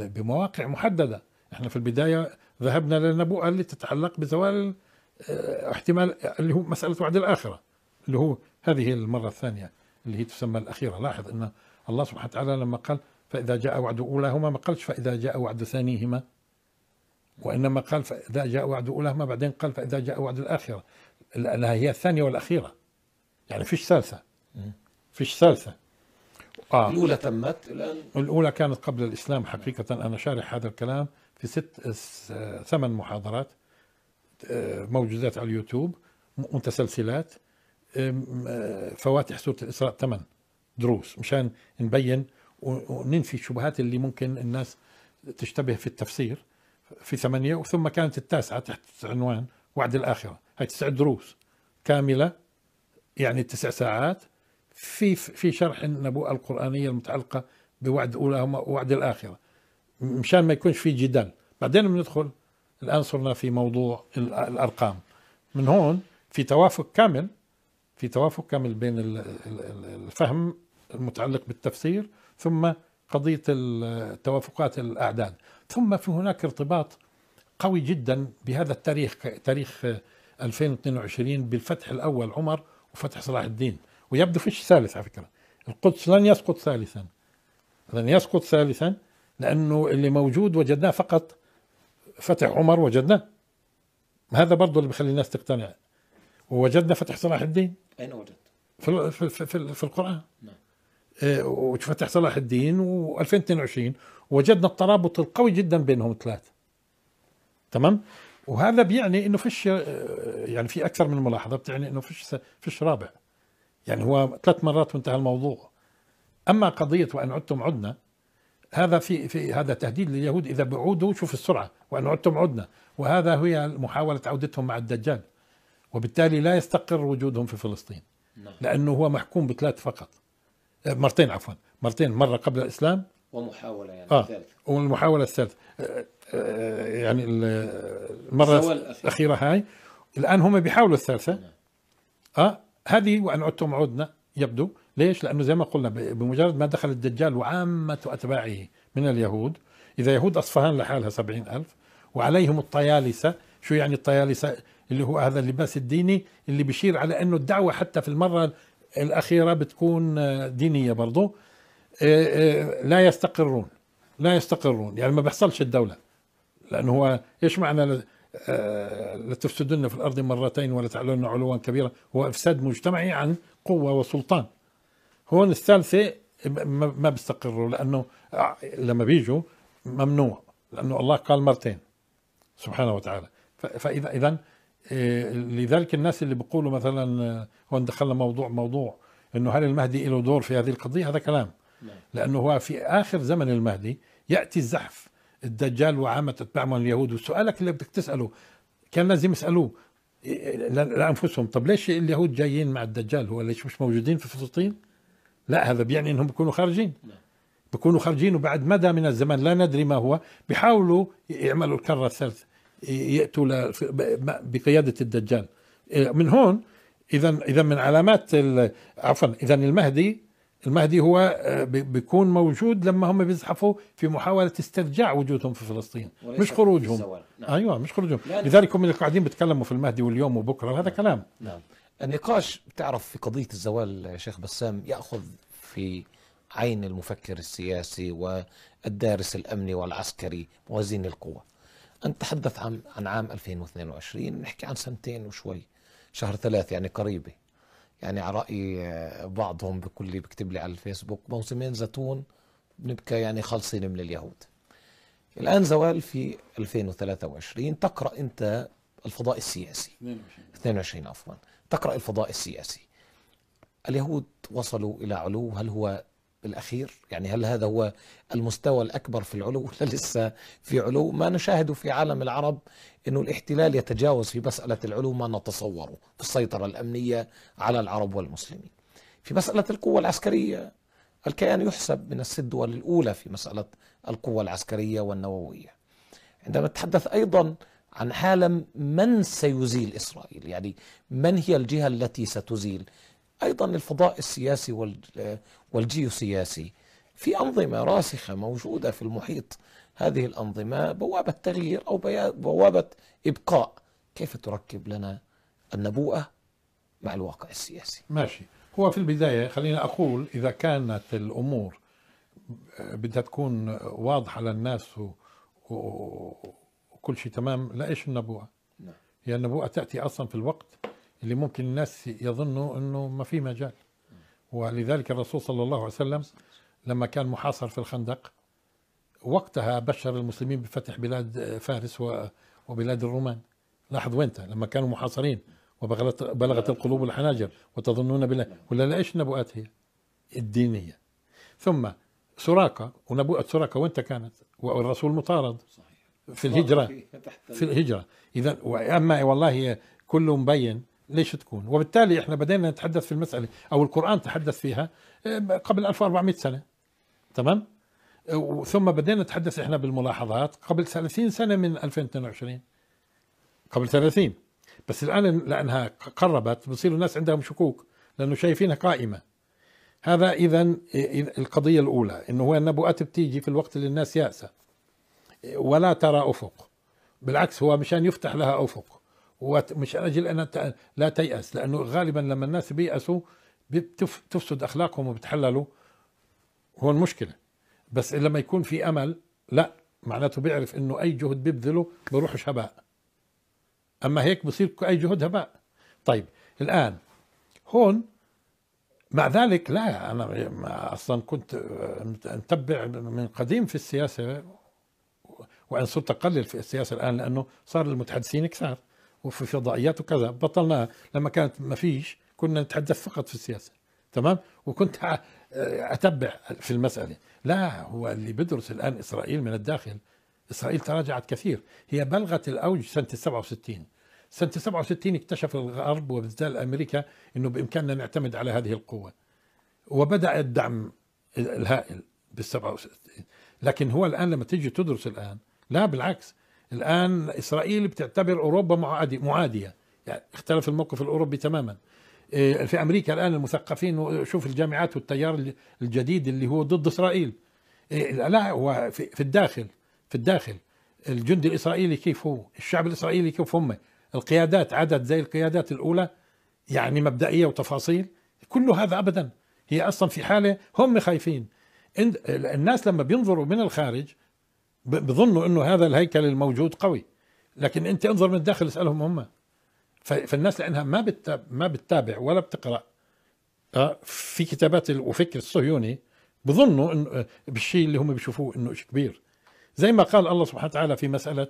بمواقع محدده احنا في البدايه ذهبنا للنبوءه اللي تتعلق بزوال احتمال اللي هو مساله وعد الاخره اللي هو هذه المره الثانيه اللي هي تسمى الاخيره لاحظ ان الله سبحانه وتعالى لما قال فاذا جاء وعد اولاهما ما قالش فاذا جاء وعد ثانيهما وانما قال فاذا جاء وعد اولاهما بعدين قال فاذا جاء وعد الاخره لانها هي الثانيه والاخيره يعني فيش ثالثه فيش ثالثه آه. الأولى تمت الآن الأولى كانت قبل الإسلام حقيقة أنا شارح هذا الكلام في ست ثمان محاضرات آه، موجودات على اليوتيوب متسلسلات آه، فواتح سوره الاسراء ثمان دروس مشان نبين وننفي الشبهات اللي ممكن الناس تشتبه في التفسير في ثمانية وثم كانت التاسعة تحت عنوان وعد الآخرة هاي تسع دروس كاملة يعني تسع ساعات في في شرح النبوءة القرآنية المتعلقة بوعد أولى ووعد الآخرة مشان ما يكونش في جدال بعدين بندخل الآن صرنا في موضوع الأرقام من هون في توافق كامل في توافق كامل بين الفهم المتعلق بالتفسير ثم قضية التوافقات الأعداد ثم في هناك ارتباط قوي جدا بهذا التاريخ تاريخ 2022 بالفتح الأول عمر وفتح صلاح الدين ويبدو فيش ثالث على فكرة القدس لن يسقط ثالثا لن يسقط ثالثا لأنه اللي موجود وجدناه فقط فتح عمر وجدنا هذا برضه اللي بخلي الناس تقتنع ووجدنا فتح صلاح الدين اين وجدت؟ في في في, في القران نعم آه، وفتح صلاح الدين و2022 وجدنا الترابط القوي جدا بينهم ثلاث تمام وهذا بيعني انه فيش آه، يعني في اكثر من ملاحظه بتعني انه فيش فيش رابع يعني هو ثلاث مرات وانتهى الموضوع اما قضيه وان عدتم عدنا هذا في في هذا تهديد لليهود اذا بعودوا شوف السرعه وان عدتم عدنا وهذا هي محاوله عودتهم مع الدجال وبالتالي لا يستقر وجودهم في فلسطين نعم. لانه هو محكوم بثلاث فقط آه، مرتين عفوا مرتين مره قبل الاسلام ومحاوله يعني آه. والمحاوله الثالثه آه، آه، يعني المره الاخيره هاي الان هم بيحاولوا الثالثه نعم. اه هذه وان عدتم عدنا يبدو ليش؟ لأنه زي ما قلنا بمجرد ما دخل الدجال وعامة أتباعه من اليهود إذا يهود أصفهان لحالها سبعين ألف وعليهم الطيالسة شو يعني الطيالسة اللي هو هذا اللباس الديني اللي بيشير على أنه الدعوة حتى في المرة الأخيرة بتكون آه، دينية برضو آه، آه، لا يستقرون لا يستقرون يعني ما بيحصلش الدولة لأنه هو إيش معنى لتفسدن في الأرض مرتين ولا تعلن علوا كبيرا هو إفساد مجتمعي عن قوة وسلطان هون الثالثه ما بيستقروا لانه لما بيجوا ممنوع لانه الله قال مرتين سبحانه وتعالى فاذا اذا آه، لذلك الناس اللي بيقولوا مثلا آه، هون دخلنا موضوع موضوع انه هل المهدي له دور في هذه القضيه هذا كلام نعم. لانه هو في اخر زمن المهدي ياتي الزحف الدجال وعامه تتبعهم اليهود وسؤالك اللي بدك تساله كان لازم يسالوه إيه، إيه، لانفسهم طب ليش اليهود جايين مع الدجال هو ليش مش موجودين في فلسطين؟ لا هذا بيعني انهم بيكونوا خارجين بيكونوا خارجين وبعد مدى من الزمن لا ندري ما هو بيحاولوا يعملوا الكره الثالثه ياتوا بقياده الدجال من هون اذا اذا من علامات عفوا اذا المهدي المهدي هو بيكون موجود لما هم بيزحفوا في محاولة استرجاع وجودهم في فلسطين مش خروجهم نعم. أيوة مش خروجهم لذلك هم اللي قاعدين بيتكلموا في المهدي واليوم وبكرة هذا نعم. كلام نعم. النقاش بتعرف في قضية الزوال يا شيخ بسام يأخذ في عين المفكر السياسي والدارس الأمني والعسكري موازين القوى أنت عن عن عام 2022 نحكي عن سنتين وشوي شهر ثلاث يعني قريبة يعني على رأي بعضهم بكل اللي بكتب لي على الفيسبوك موسمين زيتون بنبكى يعني خالصين من اليهود الآن زوال في 2023 تقرأ أنت الفضاء السياسي 22 22 عفوا تقرأ الفضاء السياسي اليهود وصلوا إلى علو هل هو الأخير يعني هل هذا هو المستوى الأكبر في العلو ولا لسه في علو ما نشاهد في عالم العرب أنه الاحتلال يتجاوز في مسألة العلو ما نتصوره في السيطرة الأمنية على العرب والمسلمين في مسألة القوة العسكرية الكيان يحسب من الست دول الأولى في مسألة القوة العسكرية والنووية عندما نتحدث أيضا عن حالة من سيزيل إسرائيل يعني من هي الجهة التي ستزيل أيضا الفضاء السياسي والجيوسياسي في أنظمة راسخة موجودة في المحيط هذه الأنظمة بوابة تغيير أو بوابة إبقاء كيف تركب لنا النبوءة مع الواقع السياسي ماشي هو في البداية خلينا أقول إذا كانت الأمور آه، بدها تكون واضحة للناس و... و... كل شيء تمام لا ايش النبوءه نعم هي النبوءه تاتي اصلا في الوقت اللي ممكن الناس يظنوا انه ما في مجال ولذلك الرسول صلى الله عليه وسلم لما كان محاصر في الخندق وقتها بشر المسلمين بفتح بلاد فارس وبلاد الرومان لاحظ وينت لما كانوا محاصرين وبلغت بلغت القلوب الحناجر وتظنون بالله ولا لا ايش النبوءات هي الدينيه ثم سراقه ونبوءه سراقه وانت كانت والرسول مطارد صحيح. في الهجرة في الهجرة إذا وأما والله كل مبين ليش تكون وبالتالي احنا بدأنا نتحدث في المسألة أو القرآن تحدث فيها آه، قبل 1400 سنة تمام آه، ثم بدأنا نتحدث احنا بالملاحظات قبل 30 سنة من 2022 قبل 30 بس الآن لأنها قربت بصير الناس عندهم شكوك لأنه شايفينها قائمة هذا إذا القضية الأولى إنه هو النبوءات بتيجي في الوقت اللي الناس يأسى ولا ترى أفق بالعكس هو مشان يفتح لها أفق ومش أجل أن لا تيأس لأنه غالبا لما الناس بيأسوا بتفسد أخلاقهم وبتحللوا هون مشكلة بس لما يكون في أمل لا معناته بيعرف انه اي جهد بيبذله بروحش هباء اما هيك بصير اي جهد هباء طيب الان هون مع ذلك لا انا اصلا كنت آه، متبع من قديم في السياسه وان صرت اقلل في السياسه الان لانه صار المتحدثين كثار وفي فضائيات وكذا بطلناها لما كانت ما فيش كنا نتحدث فقط في السياسه تمام وكنت اتبع في المساله لا هو اللي بدرس الان اسرائيل من الداخل اسرائيل تراجعت كثير هي بلغت الاوج سنه 67 سنه 67 اكتشف الغرب وبالذات امريكا انه بامكاننا نعتمد على هذه القوه وبدا الدعم الهائل بال 67 لكن هو الان لما تيجي تدرس الان لا بالعكس الآن إسرائيل بتعتبر أوروبا معادي معادية يعني اختلف الموقف الأوروبي تماما آه، في أمريكا الآن المثقفين شوف الجامعات والتيار الجديد اللي هو ضد إسرائيل آه، لا هو في الداخل في الداخل الجندي الإسرائيلي كيف هو الشعب الإسرائيلي كيف هم القيادات عدد زي القيادات الأولى يعني مبدئية وتفاصيل كل هذا أبدا هي أصلا في حالة هم خايفين الناس لما بينظروا من الخارج بظنوا انه هذا الهيكل الموجود قوي لكن انت انظر من الداخل اسالهم هم فالناس لانها ما بتتابع ما بتتابع ولا بتقرا آه، في كتابات وفكر الصهيوني بظنوا انه آه، بالشيء اللي هم بيشوفوه انه شيء كبير زي ما قال الله سبحانه وتعالى في مساله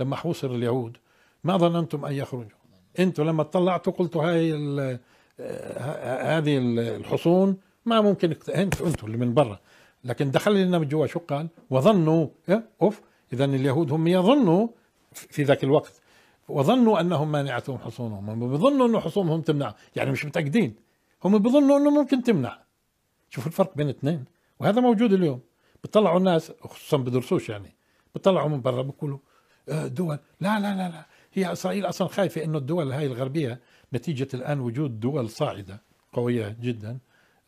لما حوصر اليهود ما ظننتم ان يخرجوا انتم لما اطلعتوا قلتوا هاي آه، هذه الحصون ما ممكن انتوا انتوا اللي من برا لكن دخل لنا من جوا شو قال وظنوا إيه؟ أوف إذا اليهود هم يظنوا في ذاك الوقت وظنوا أنهم مانعتهم حصونهم هم بيظنوا أنه حصونهم تمنع يعني مش متأكدين هم بيظنوا أنه ممكن تمنع شوف الفرق بين الاثنين وهذا موجود اليوم بيطلعوا الناس خصوصا بدرسوش يعني بيطلعوا من برا بيقولوا آه، دول لا لا لا لا هي اسرائيل اصلا خايفه انه الدول هاي الغربيه نتيجه الان وجود دول صاعده قويه جدا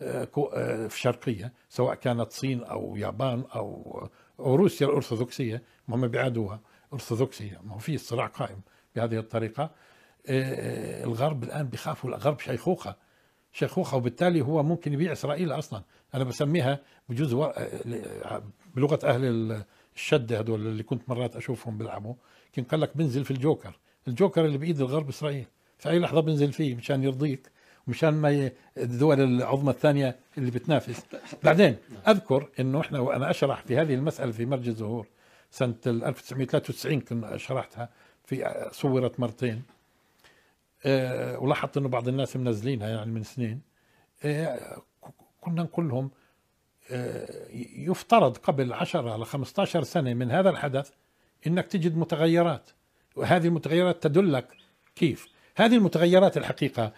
آه، في شرقيه سواء كانت صين او يابان او روسيا الارثوذكسيه ما هم بيعادوها ارثوذكسيه ما هو في صراع قائم بهذه الطريقه آه، آه، الغرب الان بيخافوا الغرب شيخوخه شيخوخه وبالتالي هو ممكن يبيع اسرائيل اصلا انا بسميها بجوز بلغه اهل الشده هذول اللي كنت مرات اشوفهم بيلعبوا كان قال لك بنزل في الجوكر الجوكر اللي بايد الغرب اسرائيل في اي لحظه بنزل فيه مشان يرضيك مشان ما الدول العظمى الثانيه اللي بتنافس بعدين اذكر انه احنا وانا اشرح في هذه المساله في مرج الزهور سنه 1993 كنا شرحتها في صورت مرتين أه ولاحظت انه بعض الناس منزلينها يعني من سنين أه كنا نقول لهم أه يفترض قبل 10 ل 15 سنه من هذا الحدث انك تجد متغيرات وهذه المتغيرات تدلك كيف هذه المتغيرات الحقيقه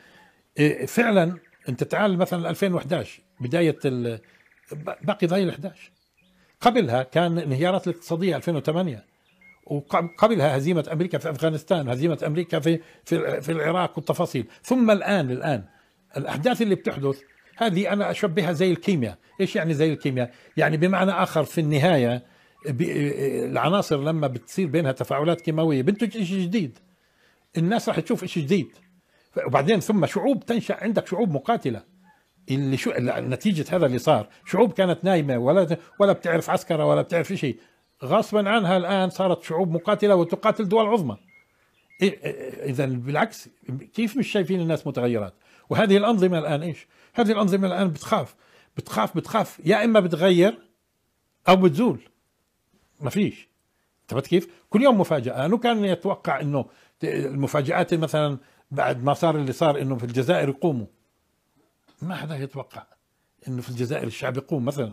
إيه، فعلا انت تعال مثلا 2011 بدايه باقي ضايل 11 قبلها كان انهيارات الاقتصاديه 2008 وقبلها هزيمه امريكا في افغانستان هزيمه امريكا في في, في العراق والتفاصيل ثم الان الان الاحداث اللي بتحدث هذه انا اشبهها زي الكيمياء ايش يعني زي الكيمياء يعني بمعنى اخر في النهايه العناصر لما بتصير بينها تفاعلات كيماويه بنتج شيء جديد الناس راح تشوف شيء جديد وبعدين ثم شعوب تنشا عندك شعوب مقاتله اللي شو نتيجه هذا اللي صار شعوب كانت نايمه ولا ولا بتعرف عسكره ولا بتعرف شيء غصبا عنها الان صارت شعوب مقاتله وتقاتل دول عظمى إيه، إيه، إيه، اذا بالعكس كيف مش شايفين الناس متغيرات وهذه الانظمه الان ايش هذه الانظمه الان بتخاف بتخاف بتخاف يا اما بتغير او بتزول ما فيش انت كيف كل يوم مفاجاه انه كان يتوقع انه المفاجات مثلا بعد ما صار اللي صار انه في الجزائر يقوموا ما حدا يتوقع انه في الجزائر الشعب يقوم مثلا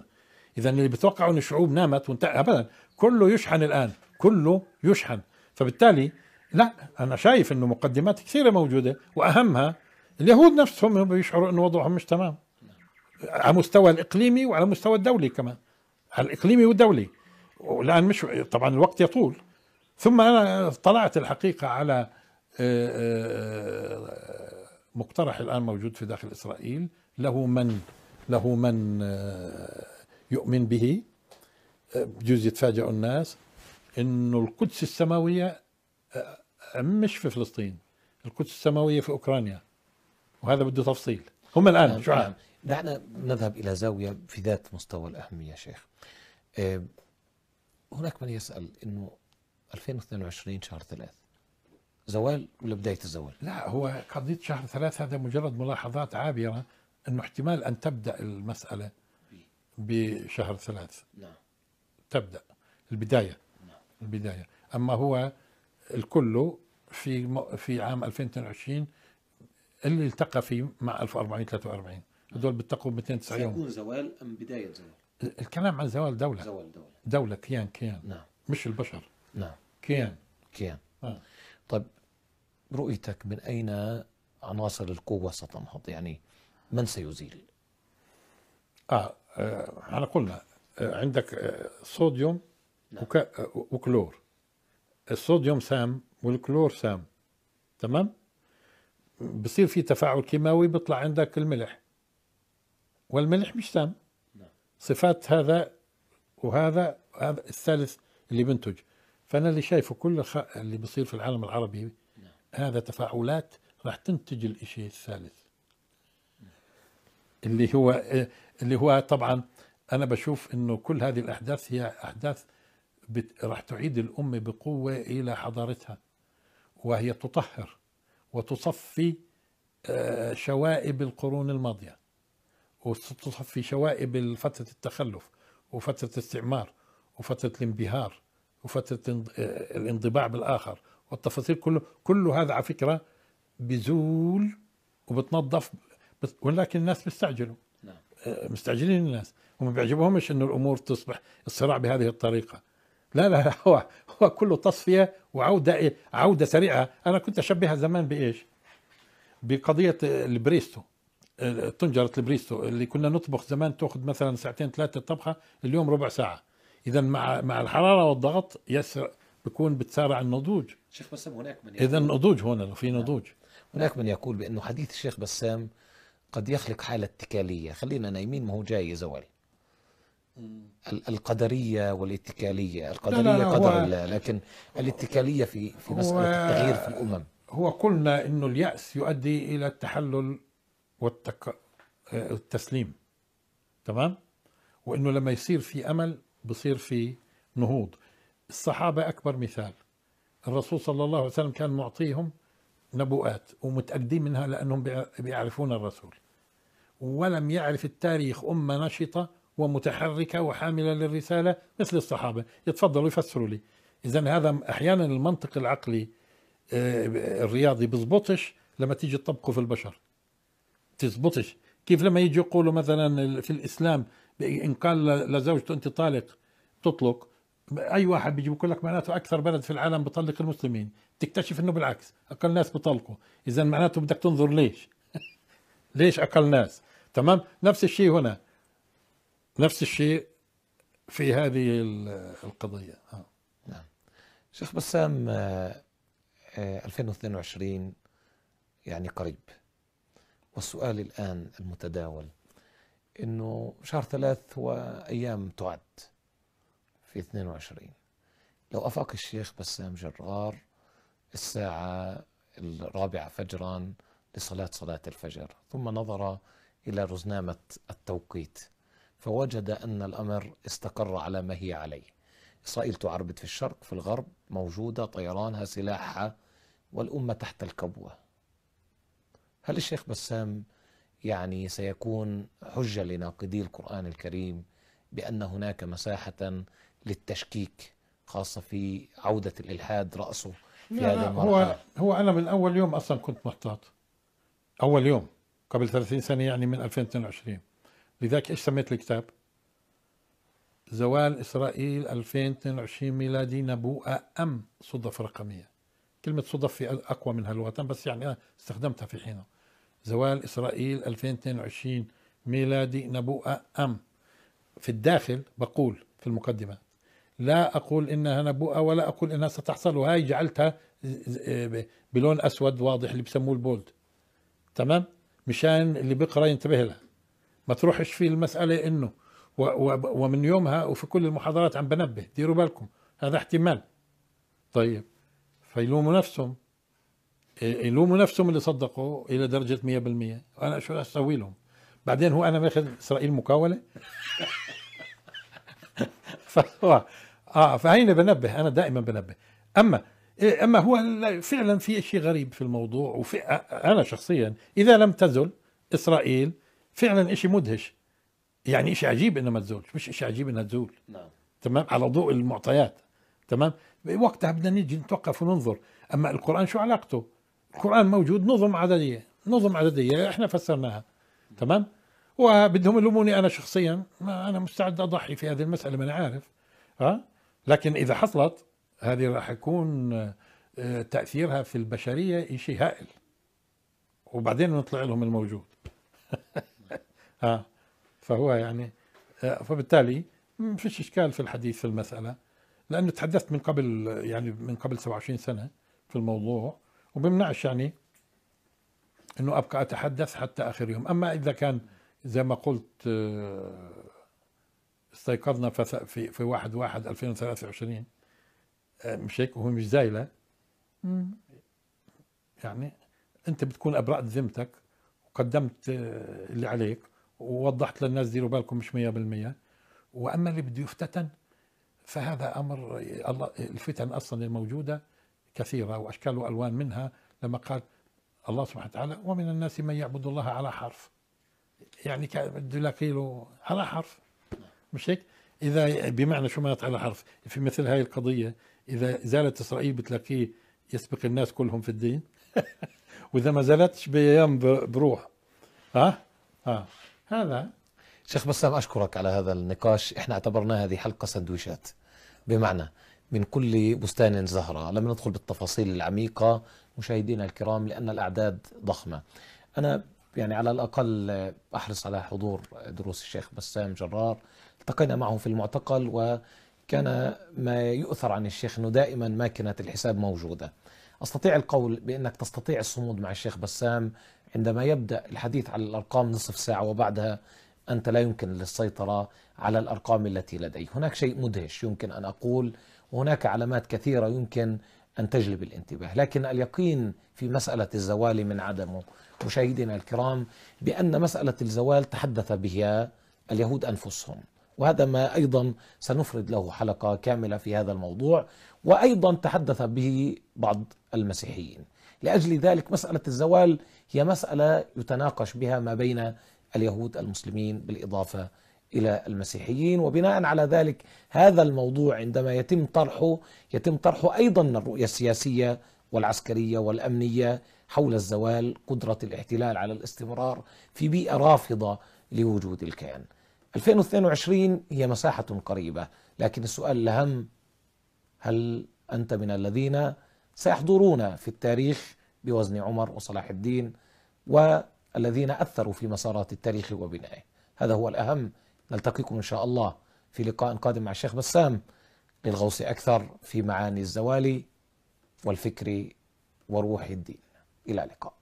اذا اللي بيتوقعوا ان الشعوب نامت وانت ابدا كله يشحن الان كله يشحن فبالتالي لا انا شايف انه مقدمات كثيره موجوده واهمها اليهود نفسهم بيشعروا انه وضعهم مش تمام على مستوى الاقليمي وعلى مستوى الدولي كمان على الاقليمي والدولي والان مش طبعا الوقت يطول ثم انا طلعت الحقيقه على مقترح الآن موجود في داخل إسرائيل له من له من آه، يؤمن به بجوز آه، يتفاجئوا الناس انه القدس السماويه آه، مش في فلسطين القدس السماويه في اوكرانيا وهذا بده تفصيل هم الان نعم، شو نعم دعنا نذهب الى زاويه في ذات مستوى الاهميه شيخ هناك من يسال انه 2022 شهر ثلاث زوال ولا بدايه الزوال؟ لا هو قضيه شهر ثلاثة هذا مجرد ملاحظات عابره انه احتمال ان تبدا المساله بشهر ثلاث نعم تبدا البدايه نعم البدايه اما هو الكل في في عام 2022 اللي التقى فيه مع 1443 هذول بيتقوا 290 يوم سيكون زوال ام بدايه زوال؟ الكلام عن زوال دوله زوال دوله دوله كيان كيان نعم مش البشر نعم كيان كيان آه. طيب رؤيتك من أين عناصر القوة ستنهض يعني من سيزيل آه, آه قلنا آه عندك آه صوديوم نعم. آه، وكلور الصوديوم سام والكلور سام تمام بصير في تفاعل كيماوي بيطلع عندك الملح والملح مش سام نعم. صفات هذا وهذا هذا الثالث اللي بنتج فانا اللي شايفه كل الخ... اللي بصير في العالم العربي هذا تفاعلات راح تنتج الشيء الثالث اللي هو اللي هو طبعا أنا بشوف إنه كل هذه الأحداث هي أحداث بت... راح تعيد الأمة بقوة إلى حضارتها وهي تطهر وتصفي آه، شوائب القرون الماضية وتصفي شوائب فترة التخلف وفترة الاستعمار وفترة الانبهار وفترة آه، الانضباع بالآخر والتفاصيل كله كل هذا على فكره بزول وبتنظف ولكن الناس بيستعجلوا نعم. آه، مستعجلين الناس وما بيعجبهمش انه الامور تصبح الصراع بهذه الطريقه لا لا هو هو كله تصفيه وعوده عوده سريعه انا كنت اشبهها زمان بايش؟ بقضيه البريستو طنجره البريستو اللي كنا نطبخ زمان تاخذ مثلا ساعتين ثلاثه طبخه اليوم ربع ساعه اذا مع مع الحراره والضغط يسر بكون بتسارع النضوج شيخ بسام هناك من اذا نضوج هنا في نعم. نضوج هناك من يقول بانه حديث الشيخ بسام قد يخلق حاله اتكاليه خلينا نايمين ما هو جاي زوال القدريه والاتكاليه القدريه لا لا قدر الله لكن الاتكاليه في في مساله التغيير في الامم هو قلنا انه الياس يؤدي الى التحلل والتك... آه، التسليم تمام وانه لما يصير في امل بصير في نهوض الصحابة أكبر مثال الرسول صلى الله عليه وسلم كان معطيهم نبوءات ومتأكدين منها لأنهم بيعرفون الرسول ولم يعرف التاريخ أمة نشطة ومتحركة وحاملة للرسالة مثل الصحابة يتفضلوا يفسروا لي إذا هذا أحيانا المنطق العقلي آه، الرياضي بزبطش لما تيجي تطبقه في البشر تزبطش كيف لما يجي يقولوا مثلا في الإسلام إن قال لزوجته أنت طالق تطلق اي واحد بيجي بيقول لك معناته اكثر بلد في العالم بطلق المسلمين تكتشف انه بالعكس اقل ناس بطلقوا اذا معناته بدك تنظر ليش ليش اقل ناس تمام نفس الشيء هنا نفس الشيء في هذه القضيه آه. نعم شيخ بسام 2022 آه، آه، يعني قريب والسؤال الان المتداول انه شهر ثلاث هو ايام تعد في 22 لو أفاق الشيخ بسام جرار الساعة الرابعة فجرا لصلاة صلاة الفجر ثم نظر إلى رزنامة التوقيت فوجد أن الأمر استقر على ما هي عليه إسرائيل تعربد في الشرق في الغرب موجودة طيرانها سلاحها والأمة تحت الكبوة هل الشيخ بسام يعني سيكون حجة لناقدي القرآن الكريم بأن هناك مساحة للتشكيك خاصة في عودة الإلحاد رأسه في هذا المرحلة هو, هو أنا من أول يوم أصلا كنت محتاط أول يوم قبل 30 سنة يعني من 2022 لذلك إيش سميت الكتاب زوال إسرائيل 2022 ميلادي نبوءة أم صدف رقمية كلمة صدف في أقوى من الوطن بس يعني أنا استخدمتها في حينه زوال إسرائيل 2022 ميلادي نبوءة أم في الداخل بقول في المقدمة لا أقول إنها نبوءة ولا أقول إنها ستحصل وهي جعلتها بلون أسود واضح اللي بسموه البولد تمام مشان اللي بيقرأ ينتبه لها ما تروحش في المسألة إنه ومن يومها وفي كل المحاضرات عم بنبه ديروا بالكم هذا احتمال طيب فيلوموا نفسهم يلوموا نفسهم اللي صدقوا الى درجه 100% وانا شو اسوي لهم بعدين هو انا ماخذ اسرائيل مكاوله اه فهيني بنبه انا دائما بنبه اما إيه، اما هو فعلا في شيء غريب في الموضوع وفي انا شخصيا اذا لم تزل اسرائيل فعلا شيء مدهش يعني شيء عجيب انه ما تزولش مش شيء عجيب انها تزول نعم تمام على ضوء المعطيات تمام وقتها بدنا نيجي نتوقف وننظر اما القران شو علاقته القران موجود نظم عدديه نظم عدديه احنا فسرناها تمام وبدهم يلوموني انا شخصيا ما انا مستعد اضحي في هذه المساله ما انا عارف ها لكن اذا حصلت هذه راح يكون آه، تاثيرها في البشريه شيء هائل وبعدين نطلع لهم الموجود ها فهو يعني آه، فبالتالي ما فيش اشكال في الحديث في المساله لانه تحدثت من قبل يعني من قبل 27 سنه في الموضوع وبمنعش يعني انه ابقى اتحدث حتى اخر يوم اما اذا كان زي ما قلت آه، استيقظنا في في 1 1 2023 مش هيك وهو مش زايله يعني انت بتكون ابرأت ذمتك وقدمت آه، اللي عليك ووضحت للناس ديروا بالكم مش 100% واما اللي بده يفتتن فهذا امر الله الفتن اصلا الموجوده كثيره واشكال والوان منها لما قال الله سبحانه وتعالى ومن الناس من يعبد الله على حرف يعني كان بده له على حرف مش هيك؟ اذا بمعنى شو معنات على حرف في مثل هاي القضيه اذا زالت اسرائيل بتلاقيه يسبق الناس كلهم في الدين واذا ما زالتش بايام بروح ها ها هذا شيخ بسام اشكرك على هذا النقاش احنا اعتبرنا هذه حلقه سندويشات بمعنى من كل بستان زهره لم ندخل بالتفاصيل العميقه مشاهدينا الكرام لان الاعداد ضخمه انا يعني على الأقل أحرص على حضور دروس الشيخ بسام جرار التقينا معه في المعتقل وكان ما يؤثر عن الشيخ أنه دائما كانت الحساب موجودة أستطيع القول بأنك تستطيع الصمود مع الشيخ بسام عندما يبدأ الحديث على الأرقام نصف ساعة وبعدها أنت لا يمكن للسيطرة على الأرقام التي لدي هناك شيء مدهش يمكن أن أقول وهناك علامات كثيرة يمكن أن تجلب الانتباه لكن اليقين في مسألة الزوال من عدمه مشاهدينا الكرام بأن مسألة الزوال تحدث بها اليهود أنفسهم وهذا ما أيضا سنفرد له حلقة كاملة في هذا الموضوع وأيضا تحدث به بعض المسيحيين لأجل ذلك مسألة الزوال هي مسألة يتناقش بها ما بين اليهود المسلمين بالإضافة إلى المسيحيين وبناء على ذلك هذا الموضوع عندما يتم طرحه يتم طرحه أيضا الرؤية السياسية والعسكرية والأمنية حول الزوال قدرة الاحتلال على الاستمرار في بيئة رافضة لوجود الكيان 2022 هي مساحة قريبة لكن السؤال الأهم هل أنت من الذين سيحضرون في التاريخ بوزن عمر وصلاح الدين والذين أثروا في مسارات التاريخ وبنائه هذا هو الأهم نلتقيكم إن شاء الله في لقاء قادم مع الشيخ بسام للغوص أكثر في معاني الزوال والفكر وروح الدين إلى اللقاء